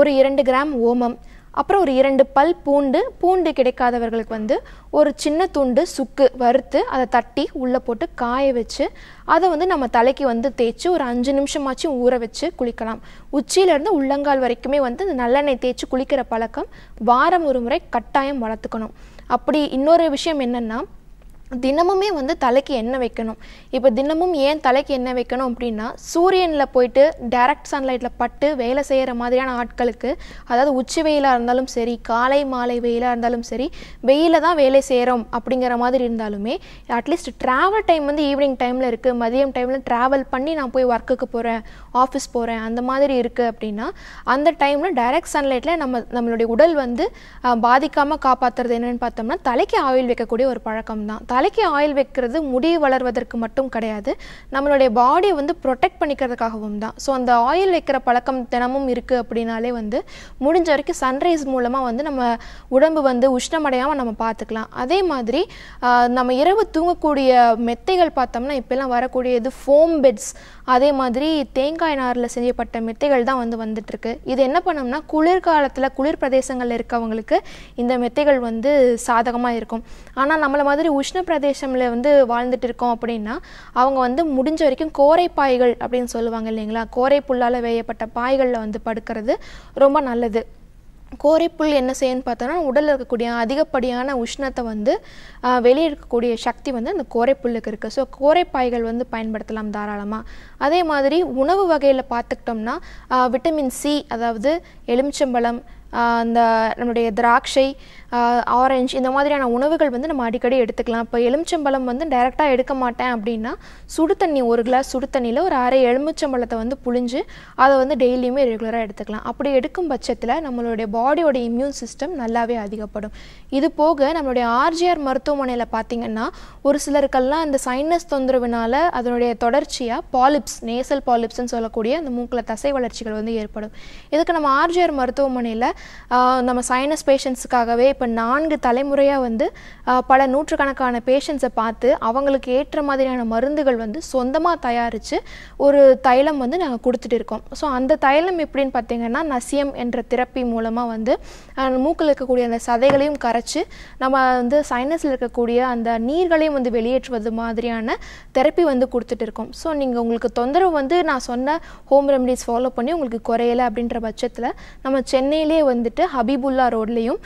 ஒரு இரண்டு கிராம் ஓமம் அப்புறம் ஒரு இரண்டு பல் பூண்டு பூண்டு கிடைக்காதவர்களுக்கு வந்து ஒரு சின்ன துண்டு சுக்கு வறுத்து அதை தட்டி உள்ளே போட்டு காய வச்சு அதை வந்து நம்ம தலைக்கு வந்து தேய்ச்சி ஒரு அஞ்சு நிமிஷமாச்சும் ஊற வச்சு குளிக்கலாம் உச்சியிலேருந்து உள்ளங்கால் வரைக்குமே வந்து நல்லெண்ணெய் தேய்ச்சி குளிக்கிற பழக்கம் வாரம் ஒரு முறை கட்டாயம் வளர்த்துக்கணும் அப்படி இன்னொரு விஷயம் என்னென்னா தினமுமே வந்து தலைக்கு எண்ணெய் வைக்கணும் இப்போ தினமும் ஏன் தலைக்கு எண்ணெய் வைக்கணும் அப்படின்னா சூரியனில் போயிட்டு டைரக்ட் சன்லைட்டில் பட்டு வேலை செய்கிற மாதிரியான ஆட்களுக்கு அதாவது உச்சி வெயிலாக இருந்தாலும் சரி காலை மாலை வெயிலாக இருந்தாலும் சரி வெயிலில் தான் வேலை செய்கிறோம் அப்படிங்கிற மாதிரி இருந்தாலுமே அட்லீஸ்ட் ட்ராவல் டைம் வந்து ஈவினிங் டைமில் இருக்குது மதியம் டைமில் ட்ராவல் பண்ணி நான் போய் ஒர்க்குக்கு போகிறேன் ஆஃபீஸ் போகிறேன் அந்த மாதிரி இருக்குது அப்படின்னா அந்த டைமில் டைரக்ட் சன்லைட்டில் நம்ம நம்மளுடைய உடல் வந்து பாதிக்காமல் காப்பாற்றுறது என்னென்னு பார்த்தோம்னா தலைக்கு ஆயில் வைக்கக்கூடிய ஒரு பழக்கம் தான் தலைக்கு ஆயில் வைக்கிறது முடி வளர்வதற்கு மட்டும் கிடையாது நம்மளுடைய பாடியை வந்து ப்ரொடெக்ட் பண்ணிக்கிறதுக்காகவும் தான் ஸோ அந்த ஆயில் வைக்கிற பழக்கம் தினமும் இருக்குது அப்படின்னாலே வந்து முடிஞ்ச வரைக்கும் சன்ரைஸ் மூலமாக வந்து நம்ம உடம்பு வந்து உஷ்ணமடையாமல் நம்ம பார்த்துக்கலாம் அதே மாதிரி நம்ம இரவு தூங்கக்கூடிய மெத்தைகள் பார்த்தோம்னா இப்போல்லாம் வரக்கூடியது ஃபோம் பெட்ஸ் அதே மாதிரி தேங்காய் நாரில் செய்யப்பட்ட மெத்தைகள் தான் வந்து வந்துட்டுருக்கு இது என்ன பண்ணோம்னா குளிர்காலத்தில் குளிர் பிரதேசங்களில் இருக்கவங்களுக்கு இந்த மெத்தைகள் வந்து சாதகமாக இருக்கும் ஆனால் நம்மளை மாதிரி உஷ்ண பிரதேசமில் வந்து வாழ்ந்துட்டு இருக்கோம் அப்படின்னா அவங்க வந்து முடிஞ்ச வரைக்கும் கோரை பாய்கள் அப்படின்னு சொல்லுவாங்க இல்லைங்களா கோரை புல்லால் வேயப்பட்ட பாய்களில் வந்து படுக்கிறது ரொம்ப நல்லது கோரைப்புல் என்ன செய்யணும்னு பார்த்தோன்னா உடலில் இருக்கக்கூடிய அதிகப்படியான உஷ்ணத்தை வந்து வெளியே இருக்கக்கூடிய சக்தி வந்து அந்த கோரைப்புல்லுக்கு இருக்குது ஸோ கோரைப்பாய்கள் வந்து பயன்படுத்தலாம் தாராளமாக அதே மாதிரி உணவு வகையில் பார்த்துக்கிட்டோம்னா விட்டமின் சி அதாவது எலுமிச்சம்பழம் அந்த நம்மளுடைய திராட்சை ஆரஞ்சு இந்த மாதிரியான உணவுகள் வந்து நம்ம அடிக்கடி எடுத்துக்கலாம் இப்போ எலுமிச்சம்பழம் வந்து டைரெக்டாக எடுக்க மாட்டேன் அப்படின்னா சுடு தண்ணி ஒரு கிளாஸ் சுடு தண்ணியில் ஒரு அரை எலுமிச்சம்பழத்தை வந்து புழிஞ்சு அதை வந்து டெய்லியுமே ரெகுலராக எடுத்துக்கலாம் அப்படி எடுக்கும் பட்சத்தில் நம்மளுடைய பாடியோட இம்யூன் சிஸ்டம் நல்லாவே அதிகப்படும் இது போக நம்மளுடைய ஆர்ஜிஆர் மருத்துவமனையில் பார்த்திங்கன்னா ஒரு சிலருக்கெல்லாம் இந்த சைனஸ் தொந்தரவுனால அதனுடைய தொடர்ச்சியாக பாலிப்ஸ் நேசல் பாலிப்ஸ்ன்னு சொல்லக்கூடிய அந்த மூக்கில் தசை வளர்ச்சிகள் வந்து ஏற்படும் இதுக்கு நம்ம ஆர்ஜிஆர் மருத்துவமனையில் நம்ம சைனஸ் பேஷண்ட்ஸுக்காகவே இப்போ நான்கு தலைமுறையாக வந்து பல நூற்றுக்கணக்கான பேஷண்ட்ஸை பார்த்து அவங்களுக்கு ஏற்ற மாதிரியான மருந்துகள் வந்து சொந்தமாக தயாரித்து ஒரு தைலம் வந்து நாங்கள் கொடுத்துட்டு இருக்கோம் ஸோ அந்த தைலம் எப்படின்னு பார்த்திங்கன்னா நசியம் என்ற தெரப்பி மூலமாக வந்து மூக்கில் இருக்கக்கூடிய அந்த சதைகளையும் கரைச்சி நம்ம வந்து சைனஸில் இருக்கக்கூடிய அந்த நீர்களையும் வந்து வெளியேற்றுவது மாதிரியான தெரப்பி வந்து கொடுத்துட்டு இருக்கோம் ஸோ நீங்கள் உங்களுக்கு தொந்தரவு வந்து நான் சொன்ன ஹோம் ரெமடிஸ் ஃபாலோ பண்ணி உங்களுக்கு குறையலை அப்படின்ற பட்சத்தில் நம்ம சென்னையிலே வந்துட்டு ஹபீபுல்லா ரோட்லேயும்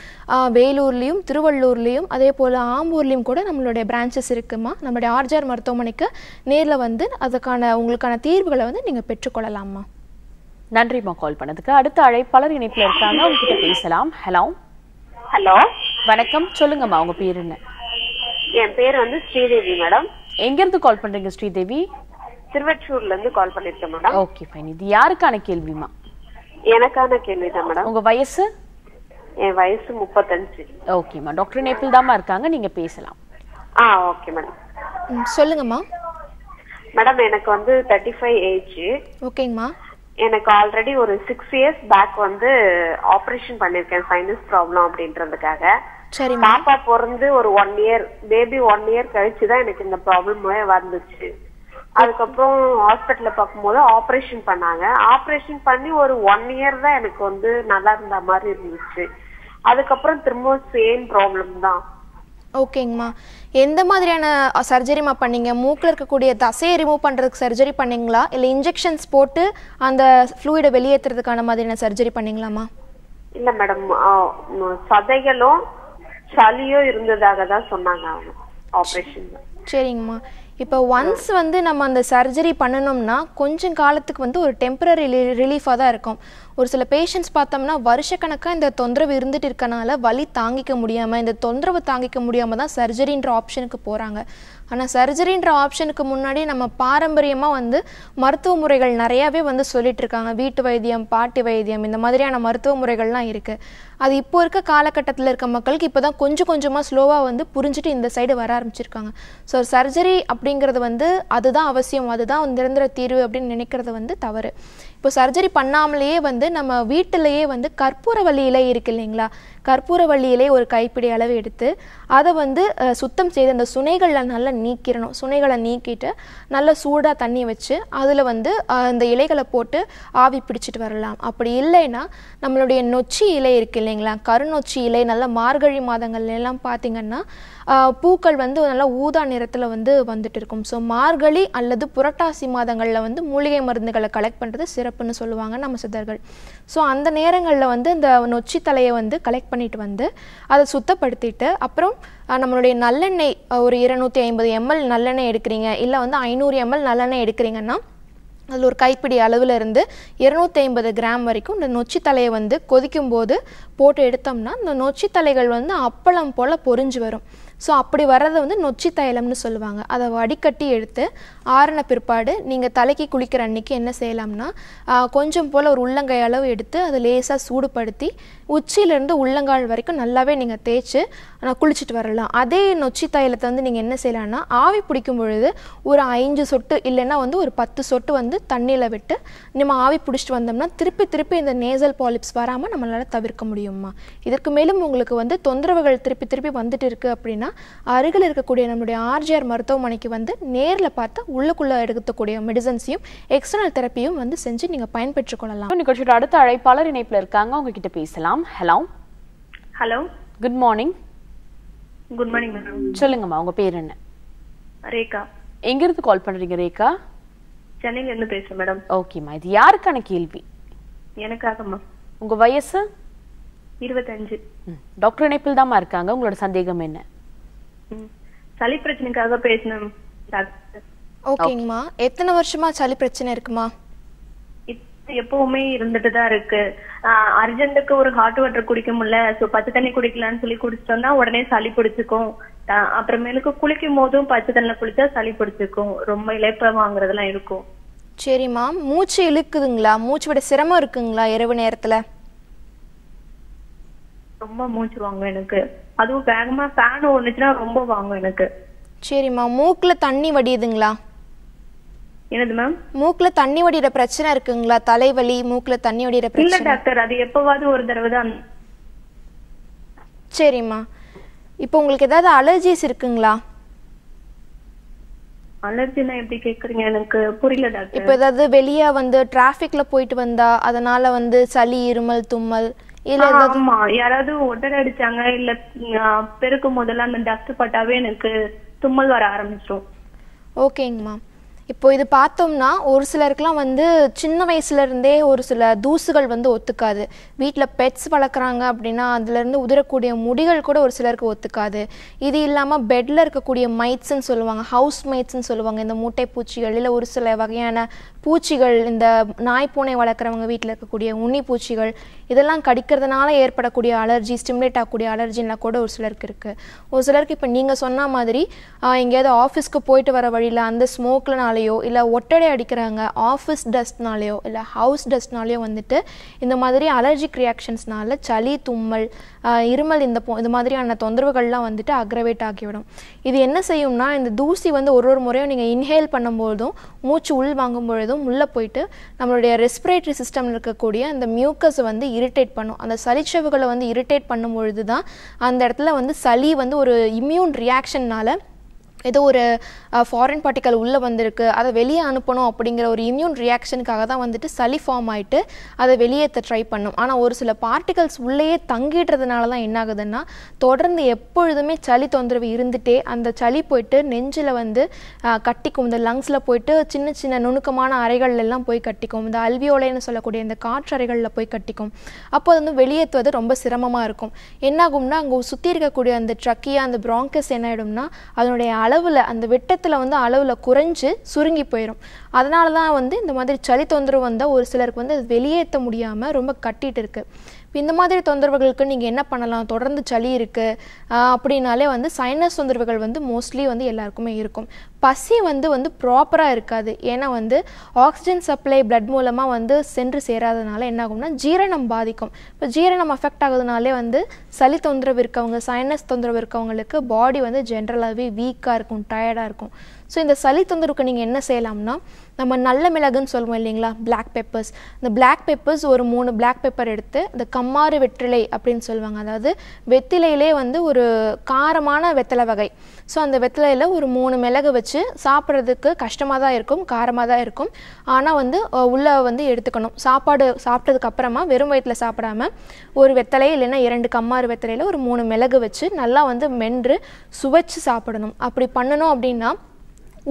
வே வேலூர்லேயும் திருவள்ளூர்லேயும் அதே போல் ஆம்பூர்லேயும் கூட நம்மளுடைய பிரான்ச்சஸ் இருக்குமா நம்மளுடைய ஆர்ஜிஆர் மருத்துவமனைக்கு நேரில் வந்து அதுக்கான உங்களுக்கான தீர்வுகளை வந்து நீங்கள் பெற்றுக்கொள்ளலாமா நன்றிமா கால் பண்ணதுக்கு அடுத்த அழைப்பாளர் இணைப்பில் இருக்காங்க உங்ககிட்ட பேசலாம் ஹலோ ஹலோ வணக்கம் சொல்லுங்கம்மா உங்க பேர் என்ன என் பேர் வந்து ஸ்ரீதேவி மேடம் எங்க இருந்து கால் பண்றீங்க ஸ்ரீதேவி திருவற்றூர்ல இருந்து கால் பண்ணிருக்கேன் மேடம் ஓகே ஃபைன் இது யாருக்கான கேள்விமா எனக்கான கேள்விதான் மேடம் உங்க வயசு என் வயசு முப்பத்தஞ்சு ஓகேம்மா டாக்டர் நேபிள் தாம்மா இருக்காங்க நீங்க பேசலாம் ஆ ஓகே மேடம் சொல்லுங்கம்மா மேடம் எனக்கு வந்து தேர்ட்டி ஃபைவ் ஏஜ் ஓகேங்கம்மா எனக்கு ஆல்ரெடி ஒரு சிக்ஸ் இயர்ஸ் பேக் வந்து ஆப்ரேஷன் பண்ணிருக்கேன் சைனஸ் ப்ராப்ளம் அப்படின்றதுக்காக சரி பாப்பா பிறந்து ஒரு one year baby one year கழிச்சு தான் எனக்கு இந்த ப்ராப்ளம் வந்துச்சு அதுக்கப்புறம் ஹாஸ்பிட்டல்ல பார்க்கும்போது ஆப்ரேஷன் பண்ணாங்க ஆப்ரேஷன் பண்ணி ஒரு ஒன் இயர் தான் எனக்கு வந்து நல்லா இருந்த மாதிரி இருந்துச்சு அதுக்கப்புறம் திரும்ப சேம் ப்ராப்ளம் தான் ஓகேங்கம்மா எந்த மாதிரியான சர்ஜரிமா பண்ணீங்க மூக்கில் இருக்கக்கூடிய தசையை ரிமூவ் பண்ணுறதுக்கு சர்ஜரி பண்ணீங்களா இல்லை இன்ஜெக்ஷன்ஸ் போட்டு அந்த ஃப்ளூயிடை வெளியேற்றுறதுக்கான மாதிரியான சர்ஜரி பண்ணீங்களாமா இல்லை மேடம் சதைகளும் சளியும் இருந்ததாக தான் சொன்னாங்க அவங்க சரிங்கம்மா இப்போ ஒன்ஸ் வந்து நம்ம அந்த சர்ஜரி பண்ணணும்னா கொஞ்சம் காலத்துக்கு வந்து ஒரு டெம்பரரி ரிலீஃபாக தான் இருக்கும் ஒரு சில பேஷண்ட்ஸ் பார்த்தோம்னா வருஷக்கணக்காக இந்த தொந்தரவு இருந்துட்டு இருக்கனால வலி தாங்கிக்க முடியாமல் இந்த தொந்தரவு தாங்கிக்க முடியாமல் தான் சர்ஜரின்ற ஆப்ஷனுக்கு போகிறாங்க ஆனால் சர்ஜரின்ற ஆப்ஷனுக்கு முன்னாடி நம்ம பாரம்பரியமாக வந்து மருத்துவ முறைகள் நிறையாவே வந்து இருக்காங்க வீட்டு வைத்தியம் பாட்டி வைத்தியம் இந்த மாதிரியான மருத்துவ முறைகள்லாம் இருக்குது அது இப்போ இருக்க காலகட்டத்தில் இருக்க மக்களுக்கு இப்போ தான் கொஞ்சம் கொஞ்சமாக ஸ்லோவாக வந்து புரிஞ்சுட்டு இந்த சைடு வர ஆரம்பிச்சிருக்காங்க ஸோ சர்ஜரி அப்படிங்கிறது வந்து அதுதான் அவசியம் அதுதான் நிரந்தர தீர்வு அப்படின்னு நினைக்கிறது வந்து தவறு இப்போ சர்ஜரி பண்ணாமலேயே வந்து நம்ம வீட்டிலையே வந்து கற்பூர வழியிலே இருக்கு இல்லைங்களா கற்பூர வழியிலே ஒரு கைப்பிடி அளவு எடுத்து அதை வந்து சுத்தம் செய்து அந்த சுனைகளை நல்லா நீக்கிடணும் சுனைகளை நீக்கிட்டு நல்லா சூடாக தண்ணி வச்சு அதில் வந்து அந்த இலைகளை போட்டு ஆவி பிடிச்சிட்டு வரலாம் அப்படி இல்லைன்னா நம்மளுடைய நொச்சி இலை இருக்கு இல்லைங்களா இலை நல்ல மார்கழி எல்லாம் பார்த்திங்கன்னா பூக்கள் வந்து நல்லா ஊதா நிறத்தில் வந்து வந்துட்டு இருக்கும் ஸோ மார்கழி அல்லது புரட்டாசி மாதங்களில் வந்து மூலிகை மருந்துகளை கலெக்ட் பண்ணுறது சிறப்புன்னு சொல்லுவாங்க நம்ம சித்தர்கள் ஸோ அந்த நேரங்களில் வந்து இந்த நொச்சி தலையை வந்து கலெக்ட் பண்ணிட்டு வந்து அதை சுத்தப்படுத்திட்டு அப்புறம் நம்மளுடைய நல்லெண்ணெய் ஒரு இருநூற்றி ஐம்பது எம்எல் நல்லெண்ணெய் எடுக்கிறீங்க இல்லை வந்து ஐநூறு எம்எல் நல்லெண்ணெய் எடுக்கிறீங்கன்னா அதில் ஒரு கைப்பிடி அளவில் இருந்து இரநூத்தி ஐம்பது கிராம் வரைக்கும் இந்த நொச்சி தலையை வந்து கொதிக்கும் போது போட்டு எடுத்தோம்னா இந்த நொச்சி தலைகள் வந்து அப்பளம் போல் பொறிஞ்சு வரும் ஸோ அப்படி வர்றதை வந்து நொச்சி தைலம்னு சொல்லுவாங்க அதை வடிகட்டி எடுத்து ஆறின பிற்பாடு நீங்கள் தலைக்கு குளிக்கிற அன்னைக்கு என்ன செய்யலாம்னா கொஞ்சம் போல் ஒரு உள்ளங்கை அளவு எடுத்து அதை லேசாக சூடுபடுத்தி உச்சியிலேருந்து உள்ளங்கால் வரைக்கும் நல்லாவே நீங்கள் தேய்ச்சி நான் குளிச்சுட்டு வரலாம் அதே நொச்சி தைலத்தை வந்து நீங்கள் என்ன செய்யலாம்னா ஆவி பிடிக்கும் பொழுது ஒரு ஐந்து சொட்டு இல்லைன்னா வந்து ஒரு பத்து சொட்டு வந்து தண்ணியில் விட்டு நம்ம ஆவி பிடிச்சிட்டு வந்தோம்னா திருப்பி திருப்பி இந்த நேசல் பாலிப்ஸ் வராமல் நம்மளால் தவிர்க்க முடியுமா இதற்கு மேலும் உங்களுக்கு வந்து தொந்தரவுகள் திருப்பி திருப்பி வந்துட்டு இருக்குது அப்படின்னா அருகில் இருக்கக்கூடிய நம்மளுடைய ஆர்ஜிஆர் மருத்துவமனைக்கு வந்து நேரில் பார்த்து உள்ளுக்குள்ளே எடுக்கக்கூடிய மெடிசன்ஸையும் எக்ஸ்டர்னல் தெரப்பியும் வந்து செஞ்சு நீங்கள் பயன்பெற்றுக் கொள்ளலாம் நிகழ்ச்சியோட அடுத்த அழைப்பாளர் இணைப்பில் இருக்காங்க உங்ககிட்ட பேசலாம் ma'am hello hello good morning good morning madam சொல்லுங்கம்மா உங்க பேர் என்ன ரேகா எங்க இருந்து கால் பண்றீங்க ரேகா சென்னையில இருந்து பேசுறேன் மேடம் ஓகேம்மா இது யாருக்கான கேள்வி எனக்காகம்மா உங்க வயசு இருபத்தஞ்சு டாக்டர் இணைப்பில் தாம்மா இருக்காங்க உங்களோட சந்தேகம் என்ன சளி பிரச்சனைக்காக பேசணும் டாக்டர் ஓகேங்கம்மா எத்தனை வருஷமா சளி பிரச்சனை இருக்குமா எப்பவுமே இருந்துட்டு தான் இருக்கு அர்ஜென்ட்டுக்கு ஒரு ஹாட் வாட்டர் குடிக்க முடியல சோ பச்சை தண்ணி குடிக்கலாம்னு சொல்லி குடிச்சிட்டோம்னா உடனே சளி பிடிச்சிக்கும் அப்புறமேலுக்கு குளிக்கும் போதும் பச்சை தண்ணில குளிச்சா சளி பிடிச்சிக்கும் ரொம்ப வாங்குறது வாங்குறதெல்லாம் இருக்கும் சரிம்மா மூச்சு இழுக்குதுங்களா மூச்சு விட சிரமம் இருக்குங்களா இரவு நேரத்துல ரொம்ப மூச்சு வாங்கும் எனக்கு அதுவும் வேகமா ஃபேன் ஓடுச்சுன்னா ரொம்ப வாங்கும் எனக்கு சரிம்மா மூக்குல தண்ணி வடியுதுங்களா என்னது மேம் மூக்குல தண்ணி வடிகிற பிரச்சனை இருக்குங்களா தலைவலி மூக்குல தண்ணி வடிகிற பிரச்சனை இல்ல டாக்டர் அது எப்பவாவது ஒரு தடவை தான் சரிம்மா இப்போ உங்களுக்கு ஏதாவது அலர்ஜிஸ் இருக்குங்களா அலர்ஜினா எப்படி கேக்குறீங்க எனக்கு புரியல டாக்டர் இப்போ ஏதாவது வெளிய வந்து டிராஃபிக்ல போயிட்டு வந்தா அதனால வந்து சளி இருமல் தும்மல் இல்ல ஆமா யாராவது ஒட்டடை அடிச்சாங்க இல்ல பெருக்கும் போதெல்லாம் அந்த டஸ்ட் பட்டாவே எனக்கு தும்மல் வர ஆரம்பிச்சிரும் ஓகேங்கம்மா இப்போ இது பார்த்தோம்னா ஒரு சிலருக்குலாம் வந்து சின்ன வயசுலேருந்தே ஒரு சில தூசுகள் வந்து ஒத்துக்காது வீட்டில் பெட்ஸ் வளர்க்குறாங்க அப்படின்னா அதுலேருந்து உதிரக்கூடிய முடிகள் கூட ஒரு சிலருக்கு ஒத்துக்காது இது இல்லாமல் பெட்டில் இருக்கக்கூடிய மைட்ஸ்ன்னு சொல்லுவாங்க ஹவுஸ் மைட்ஸ்ன்னு சொல்லுவாங்க இந்த மூட்டை பூச்சிகள் இல்லை ஒரு சில வகையான பூச்சிகள் இந்த நாய்ப்பூனை வளர்க்குறவங்க வீட்டில் இருக்கக்கூடிய உண்ணி பூச்சிகள் இதெல்லாம் கடிக்கிறதுனால ஏற்படக்கூடிய அலர்ஜி ஸ்டிமுலேட் ஆகக்கூடிய அலர்ஜின்லாம் கூட ஒரு சிலருக்கு இருக்குது ஒரு சிலருக்கு இப்போ நீங்கள் சொன்ன மாதிரி எங்கேயாவது ஆஃபீஸ்க்கு போயிட்டு வர வழியில் அந்த ஸ்மோக்கில் நாலு டஸ்ட்னாலேயோ இல்லை ஒட்டடை அடிக்கிறாங்க ஆஃபீஸ் டஸ்ட்னாலேயோ இல்லை ஹவுஸ் டஸ்ட்னாலேயோ வந்துட்டு இந்த மாதிரி அலர்ஜிக் ரியாக்ஷன்ஸ்னால சளி தும்மல் இருமல் இந்த போ இந்த மாதிரியான தொந்தரவுகள்லாம் வந்துட்டு அக்ரவேட் ஆகிவிடும் இது என்ன செய்யும்னா இந்த தூசி வந்து ஒரு ஒரு முறையும் நீங்கள் இன்ஹேல் பண்ணும்பொழுதும் மூச்சு உள் வாங்கும் பொழுதும் உள்ளே போயிட்டு நம்மளுடைய ரெஸ்பிரேட்டரி சிஸ்டம் இருக்கக்கூடிய அந்த மியூக்கஸை வந்து இரிட்டேட் பண்ணும் அந்த சளிச்சவுகளை வந்து இரிட்டேட் பண்ணும் பொழுது தான் அந்த இடத்துல வந்து சளி வந்து ஒரு இம்யூன் ரியாக்ஷன்னால் ஏதோ ஒரு ஃபாரின் பார்ட்டிக்கல் உள்ளே வந்திருக்கு அதை வெளியே அனுப்பணும் அப்படிங்கிற ஒரு இம்யூன் ரியாக்ஷனுக்காக தான் வந்துட்டு சளி ஃபார்ம் ஆகிட்டு அதை வெளியேற்ற ட்ரை பண்ணும் ஆனால் ஒரு சில பார்ட்டிகல்ஸ் உள்ளேயே தங்கிடுறதுனால தான் என்னாகுதுன்னா தொடர்ந்து எப்பொழுதுமே சளி தொந்தரவு இருந்துகிட்டே அந்த சளி போயிட்டு நெஞ்சில் வந்து கட்டிக்கும் இந்த லங்ஸில் போயிட்டு சின்ன சின்ன நுணுக்கமான அறைகள் எல்லாம் போய் கட்டிக்கும் இந்த அல்வியோலைன்னு சொல்லக்கூடிய இந்த காற்றறைகளில் போய் கட்டிக்கும் அப்போ அது வந்து வெளியேற்றுவது ரொம்ப சிரமமாக இருக்கும் என்னாகும்னா அங்கே சுற்றி இருக்கக்கூடிய அந்த ட்ரக்கியா அந்த ப்ராங்கஸ் என்ன ஆகிடும்னா அதனுடைய அளவு அளவில் அந்த வெட்டத்தில் வந்து அளவில் குறைஞ்சு சுருங்கி போயிடும் அதனால தான் வந்து இந்த மாதிரி சளி தொந்தரவு வந்தால் ஒரு சிலருக்கு வந்து வெளியேற்ற முடியாமல் ரொம்ப கட்டிகிட்டு இருக்குது இந்த மாதிரி தொந்தரவுகளுக்கு நீங்கள் என்ன பண்ணலாம் தொடர்ந்து சளி இருக்குது அப்படின்னாலே வந்து சைனஸ் தொந்தரவுகள் வந்து மோஸ்ட்லி வந்து எல்லாருக்குமே இருக்கும் பசி வந்து வந்து ப்ராப்பராக இருக்காது ஏன்னா வந்து ஆக்சிஜன் சப்ளை பிளட் மூலமாக வந்து சென்று சேராதனால என்னாகும்னா ஜீரணம் பாதிக்கும் இப்போ ஜீரணம் அஃபெக்ட் ஆகுதுனாலே வந்து சளி தொந்தரவு இருக்கவங்க சைனஸ் தொந்தரவு இருக்கவங்களுக்கு பாடி வந்து ஜென்ரலாகவே வீக்காக இருக்கும் டயர்டாக இருக்கும் ஸோ இந்த சளி தொந்தரவுக்கு நீங்கள் என்ன செய்யலாம்னா நம்ம நல்ல மிளகுன்னு சொல்லுவோம் இல்லைங்களா பிளாக் பெப்பர்ஸ் இந்த பிளாக் பெப்பர்ஸ் ஒரு மூணு பிளாக் பெப்பர் எடுத்து இந்த கம்மாறு வெற்றிலை அப்படின்னு சொல்லுவாங்க அதாவது வெத்திலையிலே வந்து ஒரு காரமான வெத்தலை வகை ஸோ அந்த வெத்தலையில் ஒரு மூணு மிளகு வச்சு சாப்பிட்றதுக்கு கஷ்டமாக தான் இருக்கும் காரமாக தான் இருக்கும் ஆனால் வந்து உள்ள வந்து எடுத்துக்கணும் சாப்பாடு சாப்பிட்டதுக்கு அப்புறமா வெறும் வயிற்றில் சாப்பிடாம ஒரு வெத்தலை இல்லைன்னா இரண்டு கம்மாறு வெத்தலையில் ஒரு மூணு மிளகு வச்சு நல்லா வந்து மென்று சுவைச்சு சாப்பிடணும் அப்படி பண்ணணும் அப்படின்னா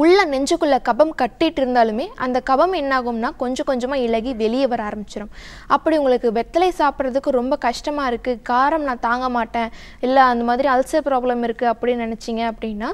உள்ள நெஞ்சுக்குள்ளே கபம் கட்டிட்டு இருந்தாலுமே அந்த கபம் என்னாகும்னா கொஞ்சம் கொஞ்சமாக இலகி வெளியே வர ஆரம்பிச்சிடும் அப்படி உங்களுக்கு வெத்தலை சாப்பிட்றதுக்கு ரொம்ப கஷ்டமாக இருக்குது காரம் நான் தாங்க மாட்டேன் இல்லை அந்த மாதிரி அல்சர் ப்ராப்ளம் இருக்குது அப்படின்னு நினச்சிங்க அப்படின்னா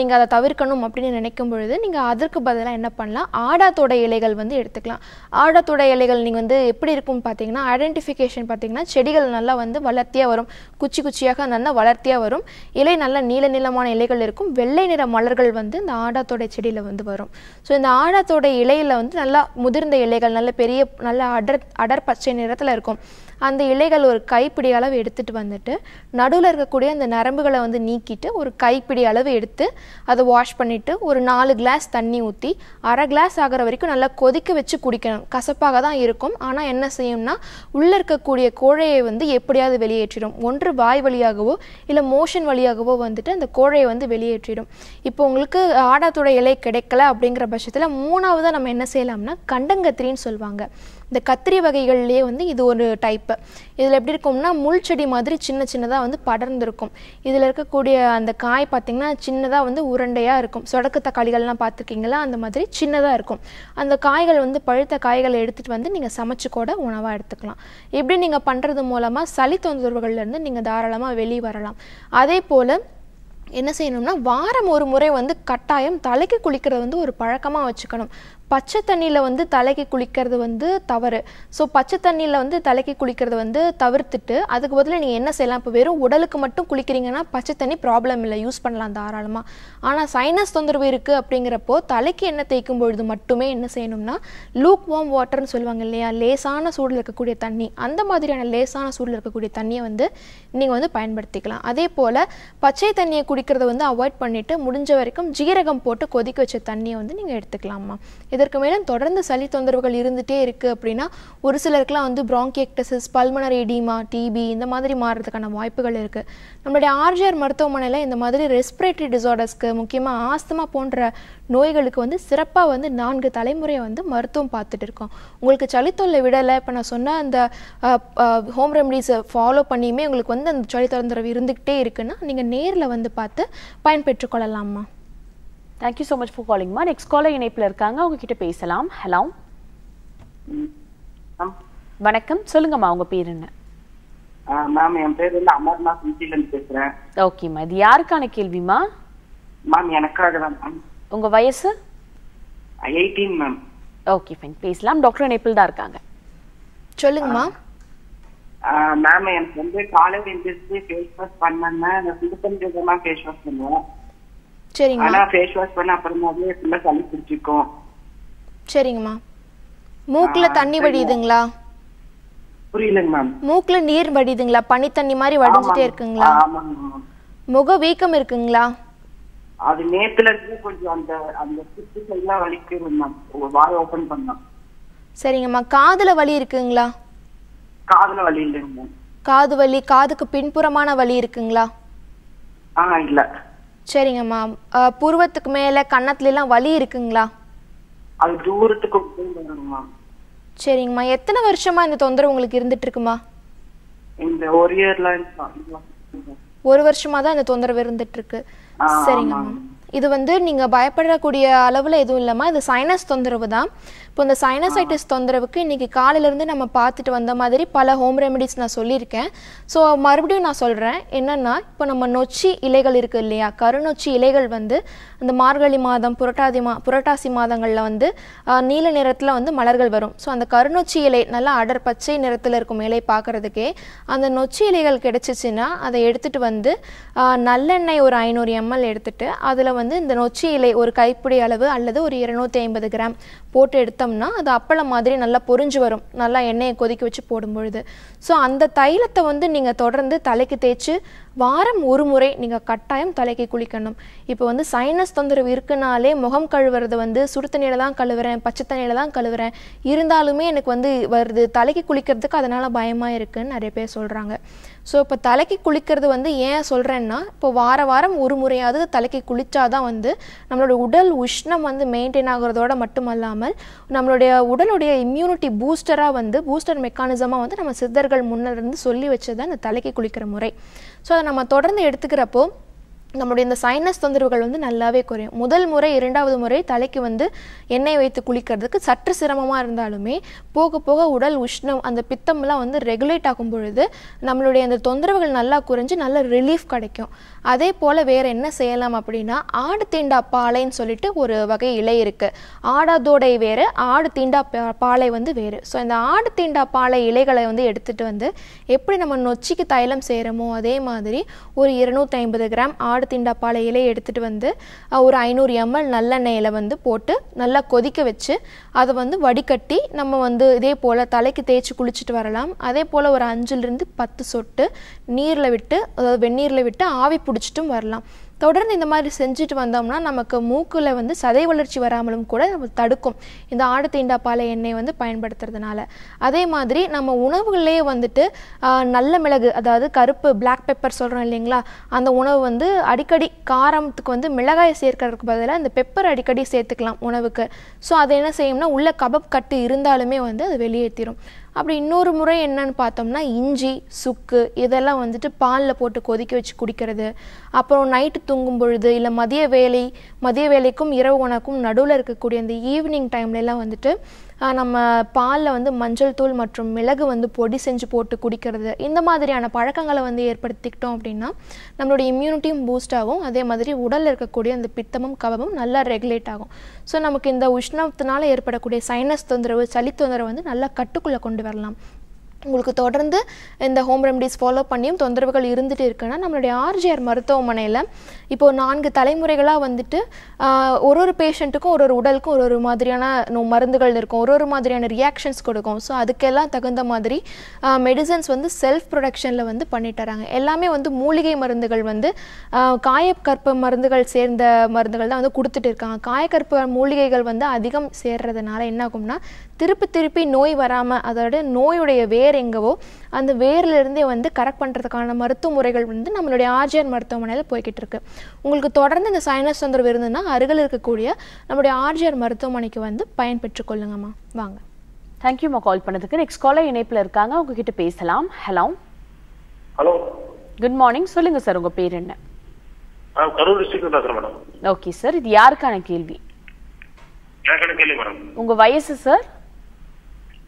நீங்கள் அதை தவிர்க்கணும் அப்படின்னு நினைக்கும் பொழுது நீங்கள் அதற்கு பதிலாக என்ன பண்ணலாம் ஆடாத்தோட இலைகள் வந்து எடுத்துக்கலாம் ஆடாத்தோட இலைகள் நீங்கள் வந்து எப்படி இருக்கும்னு பார்த்தீங்கன்னா ஐடென்டிஃபிகேஷன் பார்த்தீங்கன்னா செடிகள் நல்லா வந்து வளர்த்தியாக வரும் குச்சி குச்சியாக நல்லா வளர்த்தியாக வரும் இலை நல்லா நீள நீளமான இலைகள் இருக்கும் வெள்ளை நிற மலர்கள் வந்து இந்த ஆடா ஆழத்தோட செடியில் வந்து வரும் ஸோ இந்த ஆழத்தோட இலையில் வந்து நல்லா முதிர்ந்த இலைகள் நல்ல பெரிய நல்ல அடர் அடர் பச்சை நிறத்தில் இருக்கும் அந்த இலைகள் ஒரு கைப்பிடி அளவு எடுத்துகிட்டு வந்துட்டு நடுவில் இருக்கக்கூடிய அந்த நரம்புகளை வந்து நீக்கிட்டு ஒரு கைப்பிடி அளவு எடுத்து அதை வாஷ் பண்ணிவிட்டு ஒரு நாலு கிளாஸ் தண்ணி ஊற்றி அரை கிளாஸ் ஆகிற வரைக்கும் நல்லா கொதிக்க வச்சு குடிக்கணும் கசப்பாக தான் இருக்கும் ஆனால் என்ன செய்யும்னா உள்ளே இருக்கக்கூடிய கோழையை வந்து எப்படியாவது வெளியேற்றிடும் ஒன்று வாய் வழியாகவோ இல்லை மோஷன் வழியாகவோ வந்துட்டு அந்த கோழையை வந்து வெளியேற்றிடும் இப்போ உங்களுக்கு ஆடாத்தோட இலை கிடைக்கல அப்படிங்கிற பட்சத்தில் மூணாவதாக நம்ம என்ன செய்யலாம்னா கண்டங்கத்திரின்னு சொல்லுவாங்க இந்த கத்திரி வகைகள்லேயே வந்து இது ஒரு டைப்பு இதில் எப்படி இருக்கும்னா முள் செடி மாதிரி சின்ன சின்னதாக வந்து படர்ந்துருக்கும் இதில் இருக்கக்கூடிய அந்த காய் பார்த்திங்கன்னா சின்னதாக வந்து உருண்டையாக இருக்கும் சொடக்கு தக்காளிகள்லாம் பார்த்துருக்கீங்களா அந்த மாதிரி சின்னதாக இருக்கும் அந்த காய்கள் வந்து பழுத்த காய்களை எடுத்துகிட்டு வந்து நீங்கள் சமைச்சு கூட உணவாக எடுத்துக்கலாம் இப்படி நீங்கள் பண்ணுறது மூலமாக சளி தொந்தரவுகள்லேருந்து நீங்கள் தாராளமாக வெளியே வரலாம் அதே போல் என்ன செய்யணும்னா வாரம் ஒரு முறை வந்து கட்டாயம் தலைக்கு குளிக்கிறது வந்து ஒரு பழக்கமாக வச்சுக்கணும் பச்சை தண்ணியில் வந்து தலைக்கு குளிக்கிறது வந்து தவறு ஸோ பச்சை தண்ணியில் வந்து தலைக்கு குளிக்கிறது வந்து தவிர்த்துட்டு அதுக்கு பதில் நீங்கள் என்ன செய்யலாம் இப்போ வெறும் உடலுக்கு மட்டும் குளிக்கிறீங்கன்னா பச்சை தண்ணி ப்ராப்ளம் இல்லை யூஸ் பண்ணலாம் தாராளமாக ஆனால் சைனஸ் தொந்தரவு இருக்குது அப்படிங்கிறப்போ தலைக்கு எண்ணெய் தேய்க்கும் பொழுது மட்டுமே என்ன செய்யணும்னா லூக் வார்ம் வாட்டர்னு சொல்லுவாங்க இல்லையா லேசான சூடில் இருக்கக்கூடிய தண்ணி அந்த மாதிரியான லேசான சூடில் இருக்கக்கூடிய தண்ணியை வந்து நீங்கள் வந்து பயன்படுத்திக்கலாம் அதே போல் பச்சை தண்ணியை குடிக்கிறத வந்து அவாய்ட் பண்ணிவிட்டு முடிஞ்ச வரைக்கும் ஜீரகம் போட்டு கொதிக்க வச்ச தண்ணியை வந்து நீங்கள் எடுத்துக்கலாமா இதற்கு மேலும் தொடர்ந்து சளி தொந்தரவுகள் இருந்துகிட்டே இருக்குது அப்படின்னா ஒரு சிலருக்குலாம் வந்து பிராங்கியக்டசிஸ் பல்மனர் எடிமா டிபி இந்த மாதிரி மாறுறதுக்கான வாய்ப்புகள் இருக்குது நம்மளுடைய ஆர்ஜிஆர் மருத்துவமனையில் இந்த மாதிரி ரெஸ்பிரேட்டரி டிசார்டர்ஸ்க்கு முக்கியமாக ஆஸ்துமா போன்ற நோய்களுக்கு வந்து சிறப்பாக வந்து நான்கு தலைமுறையை வந்து மருத்துவம் பார்த்துட்டு இருக்கோம் உங்களுக்கு சளித்தொல்லை விடலை இப்போ நான் சொன்ன அந்த ஹோம் ரெமடிஸை ஃபாலோ பண்ணியுமே உங்களுக்கு வந்து அந்த சளி தொந்தரவு இருந்துக்கிட்டே இருக்குன்னா நீங்கள் நேரில் வந்து பார்த்து பயன்பெற்றுக்கொள்ளலாமா யூ ஸோ மச் ஃபார் காலிங்மா நெக்ஸ்ட் காலர் இணைப்பில் இருக்காங்க உங்ககிட்ட பேசலாம் ஹலோ வணக்கம் சொல்லுங்கம்மா உங்க பேர் என்ன மேம் என் பேர் வந்து அமர்நாத் ஊட்டிலேருந்து பேசுகிறேன் ஓகேம்மா இது யாருக்கான கேள்விமா மேம் எனக்காக தான் மேம் உங்கள் வயசு எயிட்டீன் மேம் ஓகே ஃபைன் பேசலாம் டாக்டர் நெப்பிள் தான் இருக்காங்க சொல்லுங்கம்மா மேம் எனக்கு வந்து காலையில் எழுந்திரிச்சு ஃபேஸ் வாஷ் பண்ணேன்னா நான் சுடுத்தண்ணி ஃபேஸ் வாஷ் பண்ணுவேன் சரிங்கம்மா ஃபேஸ் வாஷ் பண்ண ஃபுல்லா சளி சரிங்கம்மா மூக்குல தண்ணி வடியுதுங்களா புரியலங்க மேம் மூக்குல நீர் வடியுதுங்களா பனி தண்ணி மாதிரி வடிஞ்சிட்டே இருக்குங்களா முக வீக்கம் இருக்குங்களா அது நேத்துல இருந்து கொஞ்சம் அந்த அந்த வலிக்குது மேம் வாய் ஓபன் பண்ணலாம் சரிங்கம்மா காதுல வலி இருக்குங்களா காதுல வலி இல்லைங்க மேம் காது வலி காதுக்கு பின்புறமான வலி இருக்குங்களா ஆ இல்லை சரிங்க மேம் புருவத்துக்கு மேல கன்னத்துல எல்லாம் வலி இருக்குங்களா அது தூரத்துக்கு சரிங்கம்மா எத்தனை வருஷமா இந்த தொந்தரவு உங்களுக்கு இருந்துட்டு இருக்குமா இந்த ஒரு இயர்ல ஒரு வருஷமா தான் இந்த தொந்தரவு இருந்துட்டு இருக்கு சரிங்க மேம் இது வந்து நீங்க பயப்படக்கூடிய அளவுல எதுவும் இல்லம்மா இது சைனஸ் தொந்தரவு தான் இப்போ இந்த சைனசைட்டிஸ் தொந்தரவுக்கு இன்றைக்கி காலையிலேருந்து நம்ம பார்த்துட்டு வந்த மாதிரி பல ஹோம் ரெமெடிஸ் நான் சொல்லியிருக்கேன் ஸோ மறுபடியும் நான் சொல்கிறேன் என்னென்னா இப்போ நம்ம நொச்சி இலைகள் இருக்குது இல்லையா கருநொச்சி இலைகள் வந்து அந்த மார்கழி மாதம் புரட்டாதி மா புரட்டாசி மாதங்களில் வந்து நீல நிறத்தில் வந்து மலர்கள் வரும் ஸோ அந்த கருநொச்சி இலை நல்லா அடர் பச்சை நிறத்தில் இருக்கும் இலை பார்க்குறதுக்கே அந்த நொச்சி இலைகள் கிடச்சிச்சின்னா அதை எடுத்துகிட்டு வந்து நல்லெண்ணெய் ஒரு ஐநூறு எம்எல் எடுத்துகிட்டு அதில் வந்து இந்த நொச்சி இலை ஒரு கைப்பிடி அளவு அல்லது ஒரு இரநூத்தி ஐம்பது கிராம் போட்டு எடுத்த போட்டோம்னா அது அப்பளம் மாதிரி நல்லா பொறிஞ்சு வரும் நல்லா எண்ணெயை கொதிக்க வச்சு போடும்பொழுது ஸோ அந்த தைலத்தை வந்து நீங்கள் தொடர்ந்து தலைக்கு தேய்ச்சி வாரம் ஒரு முறை நீங்கள் கட்டாயம் தலைக்கு குளிக்கணும் இப்போ வந்து சைனஸ் தொந்தரவு இருக்குனாலே முகம் கழுவுறது வந்து சுடு தண்ணியில் தான் கழுவுறேன் பச்சை தண்ணியில் தான் கழுவுறேன் இருந்தாலுமே எனக்கு வந்து வருது தலைக்கு குளிக்கிறதுக்கு அதனால் பயமாக இருக்குதுன்னு நிறைய பேர் சொல்கிறாங்க ஸோ இப்போ தலைக்கு குளிக்கிறது வந்து ஏன் சொல்கிறேன்னா இப்போ வார வாரம் ஒரு முறையாவது தலைக்கு குளித்தாதான் வந்து நம்மளோட உடல் உஷ்ணம் வந்து மெயின்டைன் ஆகிறதோட மட்டுமல்லாமல் நம்மளுடைய உடலுடைய இம்யூனிட்டி பூஸ்டராக வந்து பூஸ்டர் மெக்கானிசமாக வந்து நம்ம சித்தர்கள் முன்னிலிருந்து சொல்லி வச்சது அந்த தலைக்கு குளிக்கிற முறை ஸோ அதை நம்ம தொடர்ந்து எடுத்துக்கிறப்போ நம்மளுடைய இந்த சைனஸ் தொந்தரவுகள் வந்து நல்லாவே குறையும் முதல் முறை இரண்டாவது முறை தலைக்கு வந்து எண்ணெய் வைத்து குளிக்கிறதுக்கு சற்று சிரமமாக இருந்தாலுமே போக போக உடல் உஷ்ணம் அந்த பித்தம்லாம் வந்து ரெகுலேட் ஆகும் பொழுது நம்மளுடைய அந்த தொந்தரவுகள் நல்லா குறைஞ்சி நல்ல ரிலீஃப் கிடைக்கும் அதே போல் வேறு என்ன செய்யலாம் அப்படின்னா ஆடு தீண்டா பாலைன்னு சொல்லிட்டு ஒரு வகை இலை இருக்குது ஆடாதோடை வேறு ஆடு தீண்டா பாலை வந்து வேறு ஸோ இந்த ஆடு தீண்டா பாலை இலைகளை வந்து எடுத்துகிட்டு வந்து எப்படி நம்ம நொச்சிக்கு தைலம் செய்கிறோமோ அதே மாதிரி ஒரு இருநூற்றி ஐம்பது கிராம் ஆடு மாடு திண்டாப்பால் இலையை எடுத்துகிட்டு வந்து ஒரு ஐநூறு எம்எல் நல்லெண்ணெயில் வந்து போட்டு நல்லா கொதிக்க வச்சு அதை வந்து வடிகட்டி நம்ம வந்து இதே போல் தலைக்கு தேய்ச்சி குளிச்சுட்டு வரலாம் அதே போல் ஒரு அஞ்சுலேருந்து பத்து சொட்டு நீரில் விட்டு அதாவது வெந்நீரில் விட்டு ஆவி பிடிச்சிட்டும் வரலாம் தொடர்ந்து இந்த மாதிரி செஞ்சுட்டு வந்தோம்னா நமக்கு மூக்கில் வந்து சதை வளர்ச்சி வராமலும் கூட நம்ம தடுக்கும் இந்த ஆடு தீண்டாப்பாலை எண்ணெய் வந்து பயன்படுத்துறதுனால அதே மாதிரி நம்ம உணவுகள்லேயே வந்துட்டு நல்ல மிளகு அதாவது கருப்பு பிளாக் பெப்பர் சொல்கிறோம் இல்லைங்களா அந்த உணவு வந்து அடிக்கடி காரத்துக்கு வந்து மிளகாயை சேர்க்கறதுக்கு பதிலாக இந்த பெப்பர் அடிக்கடி சேர்த்துக்கலாம் உணவுக்கு ஸோ அதை என்ன செய்யும்னா உள்ள கபப் கட்டு இருந்தாலுமே வந்து அது வெளியேற்றிடும் அப்படி இன்னொரு முறை என்னன்னு பார்த்தோம்னா இஞ்சி சுக்கு இதெல்லாம் வந்துட்டு பாலில் போட்டு கொதிக்க வச்சு குடிக்கிறது அப்புறம் நைட்டு தூங்கும் பொழுது இல்லை மதிய வேலை மதிய வேலைக்கும் இரவு உணவுக்கும் நடுவில் இருக்கக்கூடிய இந்த ஈவினிங் டைம்லலாம் வந்துட்டு நம்ம பாலில் வந்து மஞ்சள் தூள் மற்றும் மிளகு வந்து பொடி செஞ்சு போட்டு குடிக்கிறது இந்த மாதிரியான பழக்கங்களை வந்து ஏற்படுத்திக்கிட்டோம் அப்படின்னா நம்மளுடைய இம்யூனிட்டியும் பூஸ்ட் ஆகும் அதே மாதிரி உடலில் இருக்கக்கூடிய அந்த பித்தமும் கவமும் நல்லா ரெகுலேட் ஆகும் ஸோ நமக்கு இந்த உஷ்ணத்தினால் ஏற்படக்கூடிய சைனஸ் தொந்தரவு சளி தொந்தரவு வந்து நல்லா கட்டுக்குள்ளே கொண்டு வரலாம் உங்களுக்கு தொடர்ந்து இந்த ஹோம் ரெமடிஸ் ஃபாலோ பண்ணியும் தொந்தரவுகள் இருந்துகிட்டு இருக்குன்னா நம்மளுடைய ஆர்ஜிஆர் மருத்துவமனையில் இப்போது நான்கு தலைமுறைகளாக வந்துட்டு ஒரு ஒரு பேஷண்ட்டுக்கும் ஒரு ஒரு உடலுக்கும் ஒரு ஒரு மாதிரியான நோ மருந்துகள் இருக்கும் ஒரு ஒரு மாதிரியான ரியாக்ஷன்ஸ் கொடுக்கும் ஸோ அதுக்கெல்லாம் தகுந்த மாதிரி மெடிசன்ஸ் வந்து செல்ஃப் ப்ரொடக்ஷனில் வந்து பண்ணிட்டுறாங்க எல்லாமே வந்து மூலிகை மருந்துகள் வந்து காயக்கற்ப மருந்துகள் சேர்ந்த மருந்துகள் தான் வந்து கொடுத்துட்டு இருக்காங்க காயக்கற்ப மூலிகைகள் வந்து அதிகம் சேர்றதுனால என்ன ஆகும்னா திருப்பி திருப்பி நோய் வராமல் அதோட நோயுடைய வேர் எங்கவோ அந்த வேர்லேருந்தே வந்து கரெக்ட் பண்ணுறதுக்கான மருத்துவ முறைகள் வந்து நம்மளுடைய ஆர்ஜிஆர் மருத்துவமனையில் போய்கிட்டு இருக்கு உங்களுக்கு தொடர்ந்து இந்த சைனஸ் தொந்தரவு இருந்ததுன்னா அருகில் இருக்கக்கூடிய நம்மளுடைய ஆர்ஜிஆர் மருத்துவமனைக்கு வந்து பயன்பெற்று கொள்ளுங்கம்மா வாங்க தேங்க்யூம்மா கால் பண்ணதுக்கு நெக்ஸ்ட் காலர் இணைப்பில் இருக்காங்க உங்ககிட்ட பேசலாம் ஹலோ ஹலோ குட் மார்னிங் சொல்லுங்க சார் உங்க பேர் என்ன ஓகே சார் இது யாருக்கான கேள்வி உங்க வயசு சார்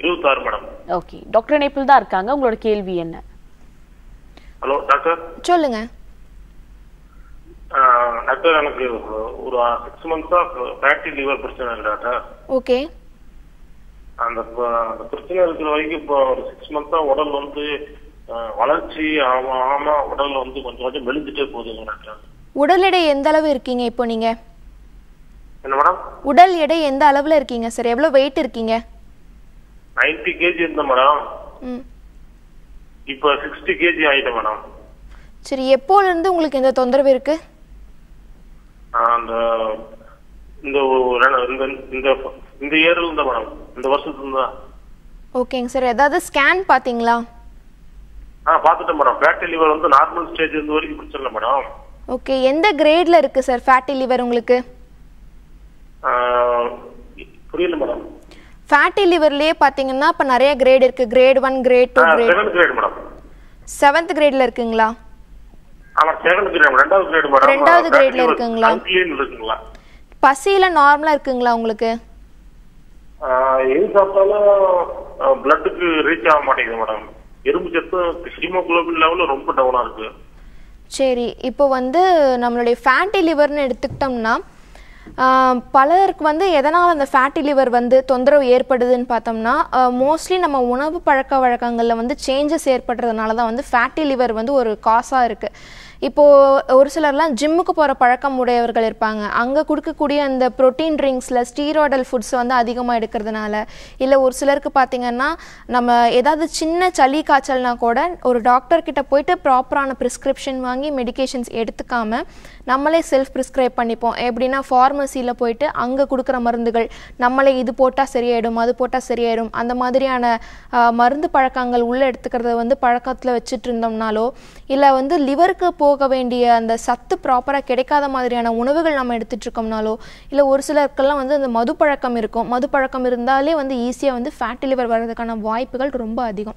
இருபத்தாறு மேடம் ஓகே டாக்டர் இணைப்பில் தான் இருக்காங்க உங்களோட கேள்வி என்ன ஹலோ டாக்டர் சொல்லுங்க டாக்டர் எனக்கு ஒரு சிக்ஸ் மந்த்ஸா ஃபேட்டி லிவர் பிரச்சனை இருக்கு டாக்டர் ஓகே அந்த அந்த பிரச்சனை இருக்கிற வரைக்கும் இப்போ ஒரு சிக்ஸ் மந்த்ஸா உடல் வந்து வளர்ச்சி ஆமா ஆமா உடல் வந்து கொஞ்சம் கொஞ்சம் மெலிஞ்சிட்டே போகுதுங்க டாக்டர் உடல் எடை எந்த அளவு இருக்கீங்க இப்போ நீங்க என்ன மேடம் உடல் எடை எந்த அளவுல இருக்கீங்க சார் எவ்வளவு வெயிட் இருக்கீங்க நைன்டி கேஜி இருந்தேன் மேடம் இப்போ சிக்ஸ்டி கேஜி ஆயிட்டேன் மேடம் சரி எப்போல இருந்து உங்களுக்கு இந்த தொந்தரவு இருக்கு அந்த இந்த இந்த இந்த இந்த இயர்ல இருந்த மேடம் இந்த வருஷத்துல இருந்தா ஓகேங்க சார் ஏதாவது ஸ்கேன் பாத்தீங்களா ஆ பாத்துட்டேன் மேடம் ஃபேட்டி லிவர் வந்து நார்மல் ஸ்டேஜ் இருந்த வரைக்கும் பிடிச்சிடல மேடம் ஓகே எந்த கிரேட்ல இருக்கு சார் ஃபேட்டி லிவர் உங்களுக்கு புரியல மேடம் ஃபேட்டி லிவர்லயே பாத்தீங்கன்னா இப்ப நிறைய கிரேட் இருக்கு grade one grade two grade seventh grade madam seventh கிரேட்ல இருக்குங்களா ஆமா கிரேட் ரெண்டாவது கிரேட் மேடம் கிரேட்ல இருக்குங்களா இருக்குங்களா பசியில நார்மலா இருக்குங்களா உங்களுக்கு சாப்பிட்டாலும் பிளட்டுக்கு ரீச் ஆக மாட்டேங்குது மேடம் எறும்பு ஹீமோகுளோபின் ரொம்ப டவுனாக இருக்கு சரி இப்போ வந்து நம்மளுடைய ஃபேட்டி லிவர்னு எடுத்துக்கிட்டோம்னா பலருக்கு வந்து எதனால் அந்த ஃபேட்டி லிவர் வந்து தொந்தரவு ஏற்படுதுன்னு பார்த்தோம்னா மோஸ்ட்லி நம்ம உணவு பழக்க வழக்கங்களில் வந்து சேஞ்சஸ் ஏற்படுறதுனால தான் வந்து ஃபேட்டி லிவர் வந்து ஒரு காசாக இருக்குது இப்போது ஒரு சிலர்லாம் ஜிம்முக்கு போகிற பழக்கம் உடையவர்கள் இருப்பாங்க அங்கே கொடுக்கக்கூடிய அந்த ப்ரோட்டீன் ட்ரிங்க்ஸில் ஸ்டீராய்டல் ஃபுட்ஸ் வந்து அதிகமாக எடுக்கிறதுனால இல்லை ஒரு சிலருக்கு பார்த்திங்கன்னா நம்ம ஏதாவது சின்ன சளி காய்ச்சல்னா கூட ஒரு டாக்டர்கிட்ட போயிட்டு ப்ராப்பரான ப்ரிஸ்கிரிப்ஷன் வாங்கி மெடிக்கேஷன்ஸ் எடுத்துக்காமல் நம்மளே செல்ஃப் ப்ரிஸ்கிரைப் பண்ணிப்போம் எப்படின்னா ஃபார்மசியில் போயிட்டு அங்கே கொடுக்குற மருந்துகள் நம்மளே இது போட்டால் சரியாயிடும் அது போட்டால் சரியாயிடும் அந்த மாதிரியான மருந்து பழக்கங்கள் உள்ளே எடுத்துக்கிறத வந்து பழக்கத்தில் வச்சுட்டு இருந்தோம்னாலோ இல்லை வந்து லிவருக்கு போக வேண்டிய அந்த சத்து ப்ராப்பராக கிடைக்காத மாதிரியான உணவுகள் நம்ம எடுத்துகிட்ருக்கோம்னாலோ இல்லை ஒரு சிலருக்கெல்லாம் வந்து அந்த மது பழக்கம் இருக்கும் மது பழக்கம் இருந்தாலே வந்து ஈஸியாக வந்து ஃபேட்டி லிவர் வர்றதுக்கான வாய்ப்புகள் ரொம்ப அதிகம்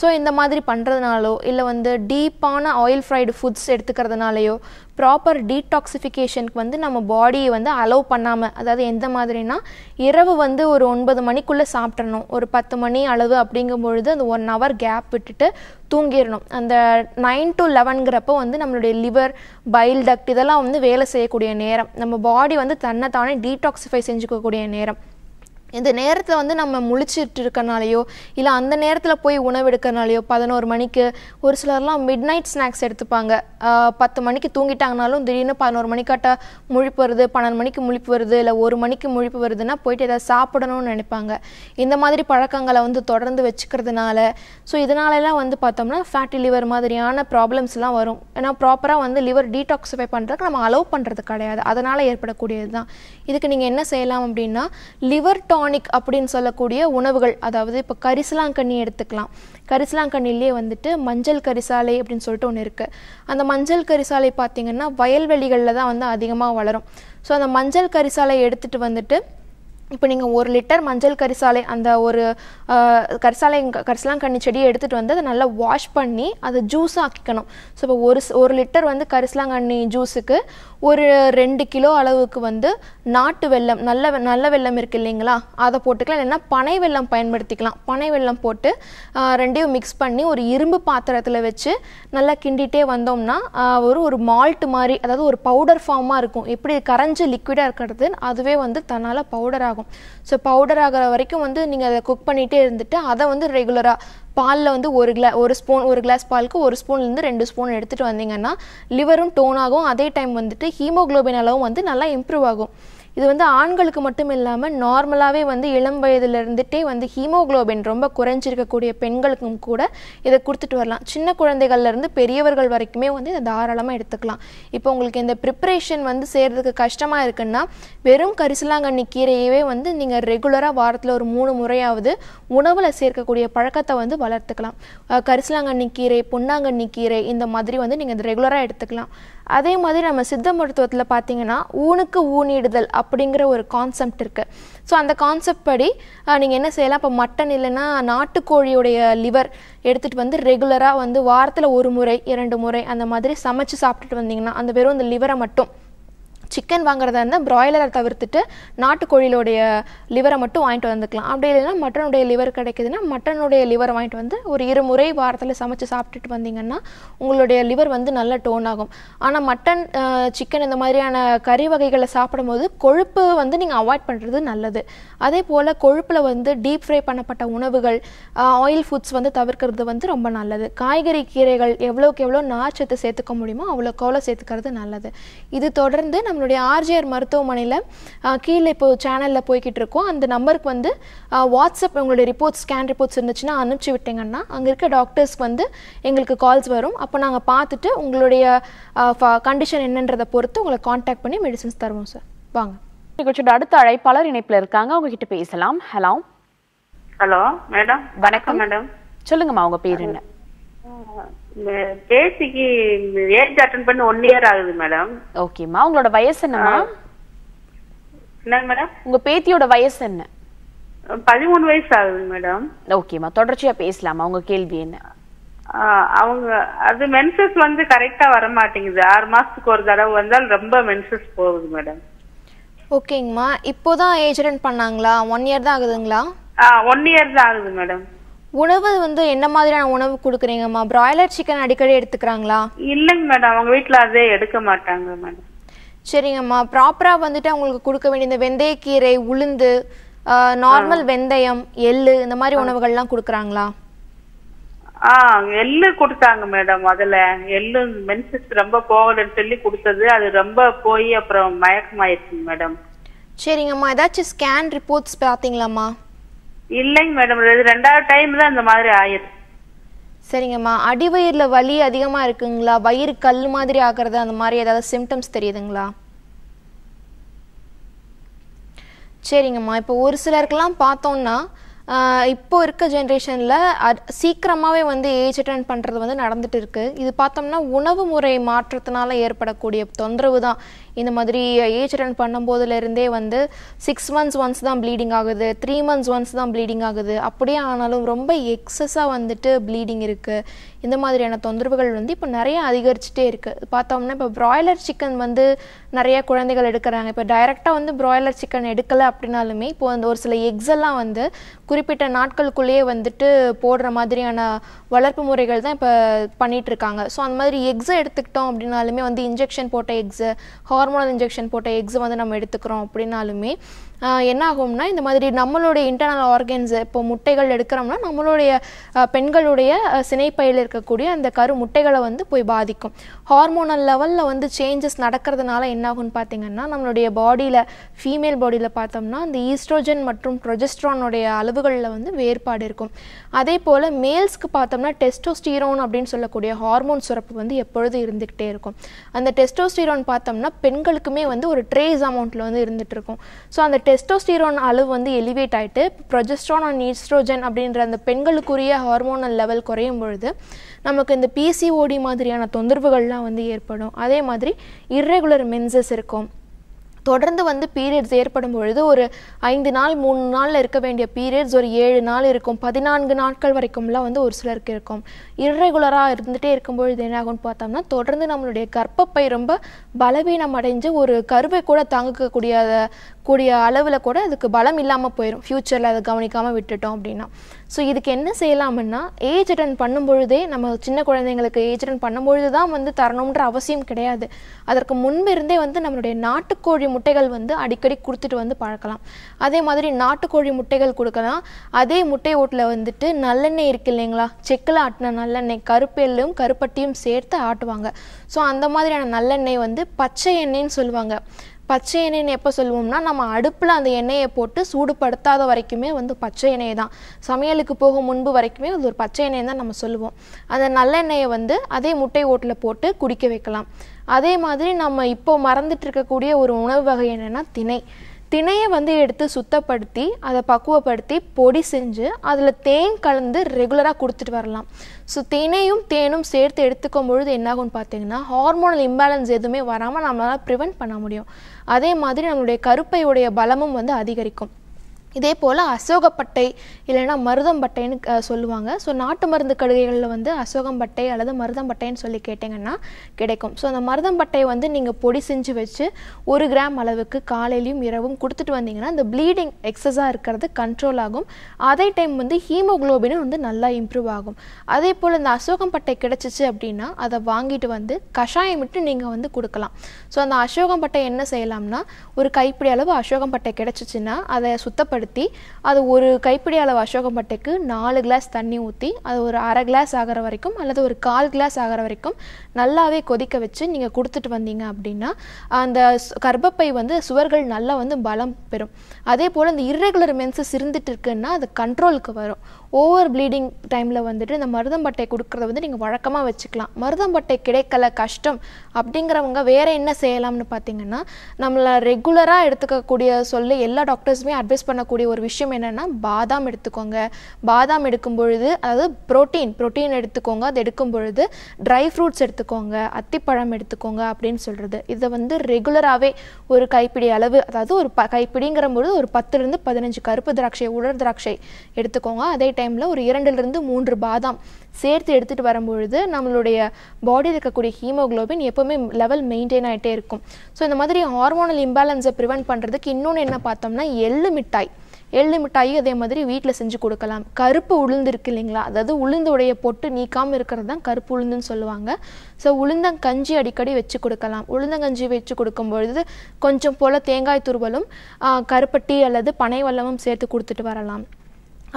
ஸோ இந்த மாதிரி பண்ணுறதுனாலோ இல்லை வந்து டீப்பான ஆயில் ஃப்ரைடு ஃபுட்ஸ் எடுத்துக்கிறதுனாலையோ ப்ராப்பர் டீடாக்சிஃபிகேஷனுக்கு வந்து நம்ம பாடியை வந்து அலோவ் பண்ணாமல் அதாவது எந்த மாதிரினா இரவு வந்து ஒரு ஒன்பது மணிக்குள்ளே சாப்பிட்றணும் ஒரு பத்து மணி அளவு அப்படிங்கும் பொழுது அந்த ஒன் ஹவர் கேப் விட்டுட்டு தூங்கிடணும் அந்த நைன் டு லெவன்கிறப்போ வந்து நம்மளுடைய லிவர் பைல் டக்ட் இதெல்லாம் வந்து வேலை செய்யக்கூடிய நேரம் நம்ம பாடி வந்து தன்னை தானே டீடாக்சிஃபை செஞ்சுக்கக்கூடிய நேரம் இந்த நேரத்தில் வந்து நம்ம முழிச்சிட்டு இருக்கனாலேயோ இல்லை அந்த நேரத்தில் போய் உணவு எடுக்கிறனாலையோ பதினோரு மணிக்கு ஒரு சிலர்லாம் மிட் நைட் ஸ்நாக்ஸ் எடுத்துப்பாங்க பத்து மணிக்கு தூங்கிட்டாங்கனாலும் திடீர்னு பதினோரு மணிக்காட்ட முழிப்பு வருது பன்னெண்டு மணிக்கு முழிப்பு வருது இல்லை ஒரு மணிக்கு முழிப்பு வருதுன்னா போயிட்டு எதாவது சாப்பிடணும்னு நினைப்பாங்க இந்த மாதிரி பழக்கங்களை வந்து தொடர்ந்து வச்சுக்கிறதுனால ஸோ இதனாலலாம் வந்து பார்த்தோம்னா ஃபேட்டி லிவர் மாதிரியான ப்ராப்ளம்ஸ்லாம் வரும் ஏன்னா ப்ராப்பராக வந்து லிவர் டீடாக்ஸிஃபை பண்ணுறதுக்கு நம்ம அலோவ் பண்ணுறது கிடையாது அதனால் ஏற்படக்கூடியது தான் இதுக்கு நீங்கள் என்ன செய்யலாம் அப்படின்னா லிவர் டோ டானிக் அப்படின்னு சொல்லக்கூடிய உணவுகள் அதாவது இப்போ கரிசலாங்கண்ணி எடுத்துக்கலாம் கரிசலாங்கண்ணிலே வந்துட்டு மஞ்சள் கரிசாலை அப்படின்னு சொல்லிட்டு ஒன்று இருக்குது அந்த மஞ்சள் கரிசாலை பார்த்திங்கன்னா வயல்வெளிகளில் தான் வந்து அதிகமாக வளரும் ஸோ அந்த மஞ்சள் கரிசாலை எடுத்துகிட்டு வந்துட்டு இப்போ நீங்கள் ஒரு லிட்டர் மஞ்சள் கரிசாலை அந்த ஒரு கரிசாலை கரிசலாங்கண்ணி செடியை எடுத்துகிட்டு வந்து அதை நல்லா வாஷ் பண்ணி அதை ஜூஸாக ஆக்கிக்கணும் ஸோ இப்போ ஒரு ஒரு லிட்டர் வந்து கரிசலாங்கண்ணி ஜூஸுக்கு ஒரு ரெண்டு கிலோ அளவுக்கு வந்து நாட்டு வெள்ளம் நல்ல நல்ல வெள்ளம் இருக்குது இல்லைங்களா அதை போட்டுக்கலாம் இல்லைன்னா பனை வெள்ளம் பயன்படுத்திக்கலாம் பனை வெள்ளம் போட்டு ரெண்டையும் மிக்ஸ் பண்ணி ஒரு இரும்பு பாத்திரத்தில் வச்சு நல்லா கிண்டிகிட்டே வந்தோம்னா ஒரு ஒரு மால்ட் மாதிரி அதாவது ஒரு பவுடர் ஃபார்மாக இருக்கும் எப்படி கரைஞ்சு லிக்விடாக இருக்கிறது அதுவே வந்து தன்னால் பவுடர் ஆகும் ஆகும் ஸோ பவுடர் ஆகிற வரைக்கும் வந்து நீங்கள் அதை குக் பண்ணிகிட்டே இருந்துட்டு அதை வந்து ரெகுலராக பாலில் வந்து ஒரு கிளா ஒரு ஸ்பூன் ஒரு கிளாஸ் பாலுக்கு ஒரு ஸ்பூன்லேருந்து ரெண்டு ஸ்பூன் எடுத்துகிட்டு வந்தீங்கன்னா லிவரும் டோன் ஆகும் அதே டைம் வந்துட்டு ஹீமோக்ளோபின் அளவும் வந்து நல்லா இம்ப்ரூவ் ஆகும் இது வந்து ஆண்களுக்கு மட்டும் இல்லாமல் நார்மலாகவே வந்து இளம் வயதுலேருந்துட்டே வந்து ஹீமோக்ளோபின் ரொம்ப குறைஞ்சிருக்கக்கூடிய பெண்களுக்கும் கூட இதை கொடுத்துட்டு வரலாம் சின்ன குழந்தைகள்லேருந்து பெரியவர்கள் வரைக்குமே வந்து இதை தாராளமாக எடுத்துக்கலாம் இப்போ உங்களுக்கு இந்த ப்ரிப்ரேஷன் வந்து செய்கிறதுக்கு கஷ்டமாக இருக்குன்னா வெறும் கரிசலாங்கண்ணி கீரையவே வந்து நீங்கள் ரெகுலராக வாரத்தில் ஒரு மூணு முறையாவது உணவில் சேர்க்கக்கூடிய பழக்கத்தை வந்து வளர்த்துக்கலாம் கரிசலாங்கண்ணி கீரை பொன்னாங்கண்ணி கீரை இந்த மாதிரி வந்து நீங்கள் ரெகுலராக எடுத்துக்கலாம் அதே மாதிரி நம்ம சித்த மருத்துவத்தில் பார்த்தீங்கன்னா ஊனுக்கு ஊனிடுதல் அப்படிங்கிற ஒரு கான்செப்ட் இருக்குது ஸோ அந்த கான்செப்ட் படி நீங்கள் என்ன செய்யலாம் இப்போ மட்டன் இல்லைன்னா நாட்டுக்கோழியுடைய லிவர் எடுத்துகிட்டு வந்து ரெகுலராக வந்து வாரத்தில் ஒரு முறை இரண்டு முறை அந்த மாதிரி சமைச்சு சாப்பிட்டுட்டு வந்தீங்கன்னா அந்த வெறும் அந்த லிவரை மட்டும் சிக்கன் வாங்குறதா இருந்தால் ப்ராய்லரை தவிர்த்துட்டு நாட்டுக்கோழியிலோடைய லிவரை மட்டும் வாங்கிட்டு வந்துக்கலாம் அப்படி இல்லைன்னா மட்டனுடைய லிவர் கிடைக்குதுன்னா மட்டனுடைய லிவர் வாங்கிட்டு வந்து ஒரு இரு முறை வாரத்தில் சமைச்சு சாப்பிட்டுட்டு வந்தீங்கன்னா உங்களுடைய லிவர் வந்து நல்ல டோன் ஆகும் ஆனால் மட்டன் சிக்கன் இந்த மாதிரியான கறி வகைகளை சாப்பிடும்போது கொழுப்பு வந்து நீங்கள் அவாய்ட் பண்ணுறது நல்லது அதே போல் கொழுப்பில் வந்து டீப் ஃப்ரை பண்ணப்பட்ட உணவுகள் ஆயில் ஃபுட்ஸ் வந்து தவிர்க்கிறது வந்து ரொம்ப நல்லது காய்கறி கீரைகள் எவ்வளோக்கு எவ்வளோ நார்ச்சத்து சேர்த்துக்க முடியுமோ அவ்வளோ கோலை சேர்த்துக்கிறது நல்லது இது தொடர்ந்து நம்ம நம்மளுடைய ஆர்ஜிஆர் மருத்துவமனையில் கீழே இப்போ சேனலில் போய்கிட்டு இருக்கோம் அந்த நம்பருக்கு வந்து வாட்ஸ்அப் உங்களுடைய ரிப்போர்ட்ஸ் ஸ்கேன் ரிப்போர்ட்ஸ் இருந்துச்சுன்னா அனுப்பிச்சி விட்டீங்கன்னா அங்கே இருக்க டாக்டர்ஸ்க்கு வந்து எங்களுக்கு கால்ஸ் வரும் அப்போ நாங்கள் பார்த்துட்டு உங்களுடைய கண்டிஷன் என்னன்றதை பொறுத்து உங்களை காண்டாக்ட் பண்ணி மெடிசன்ஸ் தருவோம் சார் வாங்க நிகழ்ச்சியோட அடுத்த அழைப்பாளர் இணைப்பில் இருக்காங்க உங்ககிட்ட பேசலாம் ஹலோ ஹலோ மேடம் வணக்கம் மேடம் சொல்லுங்கம்மா உங்க பேர் என்ன பேத்திக்கு ஏஜ் அட்டன் பண்ண ஒன் இயர் ஆகுது மேடம் ஓகேம்மா உங்களோட வயசு என்னம்மா என்னங்க மேடம் உங்க பேத்தியோட வயசு என்ன பதிமூணு வயசு ஆகுது மேடம் ஓகேம்மா தொடர்ச்சியா பேசலாமா உங்க கேள்வி என்ன அவங்க அது மென்சஸ் வந்து கரெக்டா வர மாட்டேங்குது ஆறு மாசத்துக்கு ஒரு தடவை வந்தால் ரொம்ப மென்சஸ் போகுது மேடம் ஓகேங்கம்மா இப்போதான் ஏஜ் அட்டன் பண்ணாங்களா ஒன் இயர் தான் ஆகுதுங்களா ஒன் இயர் தான் ஆகுது மேடம் உணவு வந்து என்ன மாதிரியான உணவு கொடுக்குறீங்கம்மா பிராய்லர் சிக்கன் அடிக்கடி எடுத்துக்கிறாங்களா இல்லைங்க மேடம் அவங்க வீட்டில் அதே எடுக்க மாட்டாங்க மேடம் சரிங்கம்மா ப்ராப்பரா வந்துட்டு அவங்களுக்கு கொடுக்க வேண்டிய இந்த வெந்தயக்கீரை உளுந்து நார்மல் வெந்தயம் எள்ளு இந்த மாதிரி உணவுகள்லாம் கொடுக்குறாங்களா ஆ எள்ளு கொடுத்தாங்க மேடம் அதுல எள்ளு மென்சஸ் ரொம்ப போகலன்னு சொல்லி கொடுத்தது அது ரொம்ப போய் அப்புறம் மயக்கமாயிருச்சுங்க மேடம் சரிங்கம்மா ஏதாச்சும் ஸ்கேன் ரிப்போர்ட்ஸ் பார்த்தீங்களாம்மா இல்லைங்க மேடம் இது ரெண்டாவது டைம் தான் இந்த மாதிரி ஆயிருக்கு சரிங்கம்மா அடிவயிறுல வலி அதிகமா இருக்குங்களா வயிறு கல் மாதிரி ஆகிறது அந்த மாதிரி ஏதாவது சிம்டம்ஸ் தெரியுதுங்களா சரிங்கம்மா இப்போ ஒரு சிலருக்கெல்லாம் பார்த்தோம்னா இப்போ இருக்க ஜென்ரேஷனில் சீக்கிரமாகவே வந்து ஏஜ் அட்டன் பண்ணுறது வந்து நடந்துட்டு இருக்குது இது பார்த்தோம்னா உணவு முறை மாற்றத்தினால ஏற்படக்கூடிய தொந்தரவு தான் இந்த மாதிரி ஏஜ் ரன் பண்ணும்போதுலேருந்தே வந்து சிக்ஸ் மந்த்ஸ் ஒன்ஸ் தான் ப்ளீடிங் ஆகுது த்ரீ மந்த்ஸ் ஒன்ஸ் தான் ப்ளீடிங் ஆகுது அப்படியே ஆனாலும் ரொம்ப எக்ஸஸாக வந்துட்டு ப்ளீடிங் இருக்குது இந்த மாதிரியான தொந்தரவுகள் வந்து இப்போ நிறைய அதிகரிச்சுட்டே இருக்குது பார்த்தோம்னா இப்போ ப்ராய்லர் சிக்கன் வந்து நிறைய குழந்தைகள் எடுக்கிறாங்க இப்போ டைரெக்டாக வந்து ப்ராய்லர் சிக்கன் எடுக்கலை அப்படின்னாலுமே இப்போ அந்த ஒரு சில எக்ஸ் எல்லாம் வந்து குறிப்பிட்ட நாட்களுக்குள்ளேயே வந்துட்டு போடுற மாதிரியான வளர்ப்பு முறைகள் தான் இப்போ பண்ணிகிட்ருக்காங்க ஸோ அந்த மாதிரி எக்ஸை எடுத்துக்கிட்டோம் அப்படின்னாலுமே வந்து இன்ஜெக்ஷன் போட்ட எக்ஸு ஹார்மோனல் இன்ஜெக்ஷன் போட்ட எக்ஸ் வந்து நம்ம எடுத்துக்கிறோம் அப்படின்னாலுமே என்ன ஆகும்னா இந்த மாதிரி நம்மளுடைய இன்டர்னல் ஆர்கன்ஸ் இப்போ முட்டைகள் எடுக்கிறோம்னா நம்மளுடைய பெண்களுடைய சினைப்பையில் இருக்கக்கூடிய அந்த கரு முட்டைகளை வந்து போய் பாதிக்கும் ஹார்மோனல் லெவலில் வந்து சேஞ்சஸ் நடக்கிறதுனால என்ன ஆகும்னு பார்த்தீங்கன்னா நம்மளுடைய பாடியில் ஃபீமேல் பாடியில் பார்த்தோம்னா இந்த ஈஸ்ட்ரோஜன் மற்றும் ப்ரொஜெஸ்ட்ரானுடைய அளவுகளில் வந்து வேறுபாடு இருக்கும் அதே போல் மேல்ஸ்க்கு பார்த்தோம்னா டெஸ்டோஸ்டீரோன் அப்படின்னு சொல்லக்கூடிய ஹார்மோன் சுரப்பு வந்து எப்பொழுது இருந்துக்கிட்டே இருக்கும் அந்த டெஸ்டோஸ்டீரோன் பார்த்தோம்னா பெண்களுக்குமே வந்து ஒரு ட்ரேஸ் அமௌண்ட்டில் வந்து இருந்துகிட்டு இருக்கும் ஸோ அந்த டெஸ்டோஸ்டிரோன் அளவு வந்து எலிவேட் ஆகிட்டு ப்ரொஜெஸ்ட்ரான் அண்ட் ஈஸ்ட்ரோஜன் அப்படின்ற அந்த பெண்களுக்குரிய ஹார்மோனல் லெவல் குறையும் பொழுது நமக்கு இந்த பிசிஓடி மாதிரியான தொந்தரவுகள்லாம் வந்து ஏற்படும் அதே மாதிரி இர்ரெகுலர் மென்சஸ் இருக்கும் தொடர்ந்து வந்து பீரியட்ஸ் ஏற்படும் பொழுது ஒரு ஐந்து நாள் மூணு நாளில் இருக்க வேண்டிய பீரியட்ஸ் ஒரு ஏழு நாள் இருக்கும் பதினான்கு நாட்கள் வரைக்கும்லாம் வந்து ஒரு சிலருக்கு இருக்கும் இர்ரெகுலராக இருந்துகிட்டே இருக்கும் பொழுது பார்த்தோம்னா தொடர்ந்து நம்மளுடைய கர்ப்பப்பை ரொம்ப பலவீனம் அடைஞ்சு ஒரு கருவை கூட தாங்கக்கூடிய கூடிய அளவில் கூட அதுக்கு பலம் இல்லாமல் போயிடும் ஃப்யூச்சரில் அதை கவனிக்காமல் விட்டுட்டோம் அப்படின்னா ஸோ இதுக்கு என்ன செய்யலாம்னா ஏஜ் அட்டன் பண்ணும்பொழுதே நம்ம சின்ன குழந்தைங்களுக்கு ஏஜ் அட்டன் பண்ணும்பொழுது தான் வந்து தரணுன்ற அவசியம் கிடையாது அதற்கு முன்பிருந்தே வந்து நம்மளுடைய நாட்டுக்கோழி முட்டைகள் வந்து அடிக்கடி கொடுத்துட்டு வந்து பழக்கலாம் அதே மாதிரி நாட்டுக்கோழி முட்டைகள் கொடுக்கலாம் அதே முட்டை ஓட்டில் வந்துட்டு நல்லெண்ணெய் இருக்குது இல்லைங்களா செக்கில் ஆட்டின நல்லெண்ணெய் கருப்பெல்லும் கருப்பட்டியும் சேர்த்து ஆட்டுவாங்க ஸோ அந்த மாதிரியான நல்லெண்ணெய் வந்து பச்சை எண்ணெய்ன்னு சொல்லுவாங்க பச்சை எண்ணெய்ன்னு எப்போ சொல்லுவோம்னா நம்ம அடுப்பில் அந்த எண்ணெயை போட்டு சூடுபடுத்தாத வரைக்குமே வந்து பச்சை எண்ணெய் தான் சமையலுக்கு போக முன்பு வரைக்குமே அது ஒரு பச்சை எண்ணெய் தான் நம்ம சொல்லுவோம் அந்த நல்லெண்ணெயை வந்து அதே முட்டை ஓட்டில் போட்டு குடிக்க வைக்கலாம் அதே மாதிரி நம்ம இப்போ மறந்துட்டு இருக்கக்கூடிய ஒரு உணவு வகை என்னென்னா திணை திணையை வந்து எடுத்து சுத்தப்படுத்தி அதை பக்குவப்படுத்தி பொடி செஞ்சு அதில் தேன் கலந்து ரெகுலராக கொடுத்துட்டு வரலாம் ஸோ திணையும் தேனும் சேர்த்து எடுத்துக்கும் பொழுது என்னாகும்னு பார்த்தீங்கன்னா ஹார்மோனல் இம்பேலன்ஸ் எதுவுமே வராமல் நம்மளால் ப்ரிவெண்ட் பண்ண முடியும் அதே மாதிரி நம்மளுடைய கருப்பையுடைய பலமும் வந்து அதிகரிக்கும் இதே போல் அசோகப்பட்டை இல்லைன்னா மருதம்பட்டைன்னு சொல்லுவாங்க ஸோ நாட்டு மருந்து கடுகைகளில் வந்து அசோகம்பட்டை அல்லது மருதம்பட்டைன்னு சொல்லி கேட்டிங்கன்னா கிடைக்கும் ஸோ அந்த மருதம்பட்டை வந்து நீங்கள் பொடி செஞ்சு வச்சு ஒரு கிராம் அளவுக்கு காலையிலையும் இரவும் கொடுத்துட்டு வந்தீங்கன்னா அந்த ப்ளீடிங் எக்ஸஸாக இருக்கிறது கண்ட்ரோல் ஆகும் அதே டைம் வந்து ஹீமோக்ளோபினும் வந்து நல்லா இம்ப்ரூவ் ஆகும் அதே போல் இந்த அசோகம்பட்டை கிடச்சிச்சு அப்படின்னா அதை வாங்கிட்டு வந்து கஷாயம் விட்டு நீங்கள் வந்து கொடுக்கலாம் ஸோ அந்த அசோகம்பட்டை என்ன செய்யலாம்னா ஒரு கைப்பிடி அளவு அசோகம்பட்டை கிடச்சிச்சின்னா அதை சுத்தப்படுத்த பதப்படுத்தி அது ஒரு கைப்பிடி அளவு அசோகப்பட்டைக்கு நாலு கிளாஸ் தண்ணி ஊற்றி அது ஒரு அரை கிளாஸ் ஆகிற வரைக்கும் அல்லது ஒரு கால் கிளாஸ் ஆகிற வரைக்கும் நல்லாவே கொதிக்க வச்சு நீங்கள் கொடுத்துட்டு வந்தீங்க அப்படின்னா அந்த கர்ப்பப்பை வந்து சுவர்கள் நல்லா வந்து பலம் பெறும் அதே போல் இந்த இர்ரெகுலர் மென்ஸஸ் இருந்துட்டு இருக்குன்னா அது கண்ட்ரோலுக்கு வரும் ஓவர் ப்ளீடிங் டைமில் வந்துட்டு இந்த மருதம்பட்டை கொடுக்குறத வந்து நீங்கள் வழக்கமாக வச்சுக்கலாம் மருதம்பட்டை கிடைக்கல கஷ்டம் அப்படிங்கிறவங்க வேறு என்ன செய்யலாம்னு பார்த்தீங்கன்னா நம்மளை ரெகுலராக எடுத்துக்கக்கூடிய சொல்லி எல்லா டாக்டர்ஸுமே அட்வைஸ் பண்ணக்கூடிய ஒரு விஷயம் என்னென்னா பாதாம் எடுத்துக்கோங்க பாதாம் எடுக்கும் பொழுது அதாவது ப்ரோட்டீன் ப்ரோட்டீன் எடுத்துக்கோங்க அது எடுக்கும் பொழுது ட்ரை ஃப்ரூட்ஸ் எடுத்துக்கோங்க அத்திப்பழம் எடுத்துக்கோங்க அப்படின்னு சொல்கிறது இதை வந்து ரெகுலராகவே ஒரு கைப்பிடி அளவு அதாவது ஒரு ப கைப்பிடிங்கிற பொழுது ஒரு பத்துலேருந்து பதினஞ்சு கருப்பு திராட்சை உலர் திராட்சை எடுத்துக்கோங்க அதை டைமில் ஒரு இரண்டுலேருந்து மூன்று பாதாம் சேர்த்து எடுத்துகிட்டு வரும்பொழுது நம்மளுடைய பாடியில் இருக்கக்கூடிய ஹீமோக்ளோபின் எப்போவுமே லெவல் மெயின்டைன் ஆகிட்டே இருக்கும் ஸோ இந்த மாதிரி ஹார்மோனல் இம்பேலன்ஸை ப்ரிவெண்ட் பண்ணுறதுக்கு இன்னொன்று என்ன பார்த்தோம்னா எள்ளு மிட்டாய் எள்ளு மிட்டாயும் அதே மாதிரி வீட்டில் செஞ்சு கொடுக்கலாம் கருப்பு உளுந்து இருக்கு இல்லைங்களா அதாவது உளுந்து உடைய பொட்டு நீக்காமல் இருக்கிறது தான் கருப்பு உளுந்துன்னு சொல்லுவாங்க ஸோ உளுந்தங்கஞ்சி அடிக்கடி வச்சு கொடுக்கலாம் உளுந்தங்கஞ்சி வச்சு கொடுக்கும்பொழுது கொஞ்சம் போல் தேங்காய் துருவலும் கருப்பட்டி அல்லது பனை வல்லமும் சேர்த்து கொடுத்துட்டு வரலாம்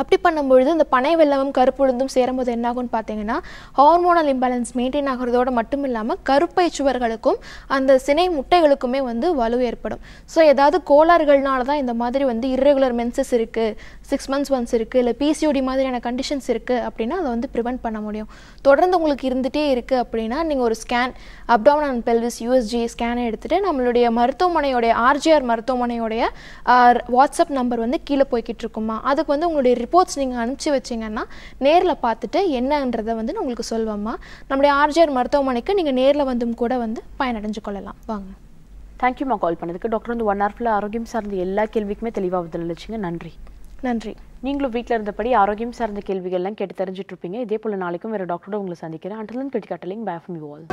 அப்படி பண்ணும்பொழுது இந்த பனை வெள்ளமும் கருப்புழுந்தும் சேரும்போது என்னாகும்னு பார்த்தீங்கன்னா ஹார்மோனல் இம்பேலன்ஸ் மெயின்டைன் ஆகிறதோடு மட்டும் இல்லாமல் கருப்பை சுவர்களுக்கும் அந்த சினை முட்டைகளுக்குமே வந்து வலு ஏற்படும் ஸோ ஏதாவது கோளாறுகள்னால தான் இந்த மாதிரி வந்து இர்ரெகுலர் மென்சஸ் இருக்குது சிக்ஸ் மந்த்ஸ் ஒன்ஸ் இருக்குது இல்லை பிசிஓடி மாதிரியான கண்டிஷன்ஸ் இருக்குது அப்படின்னா அதை வந்து ப்ரிவெண்ட் பண்ண முடியும் தொடர்ந்து உங்களுக்கு இருந்துகிட்டே இருக்குது அப்படின்னா நீங்கள் ஒரு scan abdomen and pelvis USG ஸ்கேனை எடுத்துகிட்டு நம்மளுடைய மருத்துவமனையோடைய ஆர்ஜிஆர் மருத்துவமனையோடைய வாட்ஸ்அப் நம்பர் வந்து கீழே போய்கிட்டு இருக்குமா அதுக்கு வந்து உங்களுடைய ரிப்போர்ட்ஸ் நீங்கள் அனுப்பிச்சி வச்சிங்கன்னா நேரில் பார்த்துட்டு என்னன்றதை வந்து நான் உங்களுக்கு சொல்வோம்மா நம்முடைய ஆர்ஜிஆர் மருத்துவமனைக்கு நீங்கள் நேரில் வந்தும் கூட வந்து பயனடைஞ்சு கொள்ளலாம் வாங்க தேங்க்யூம்மா கால் பண்ணதுக்கு டாக்டர் வந்து ஒன் ஹவர் ஃபுல்லாக ஆரோக்கியம் சார்ந்த எல்லா கேள்விக்குமே தெளிவாக பதிலளிச்சிங்க நன்றி நன்றி நீங்களும் வீட்டில் இருந்தபடி ஆரோக்கியம் சார்ந்த கேள்விகள்லாம் கேட்டு தெரிஞ்சுட்டு இருப்பீங்க இதே போல் நாளைக்கும் வேறு டாக்டரோட உங்களை சந்திக்கிறேன் அண்டர்லன் கிரிட்டிகாட்டலிங் பேஃபம் யூ ஆல்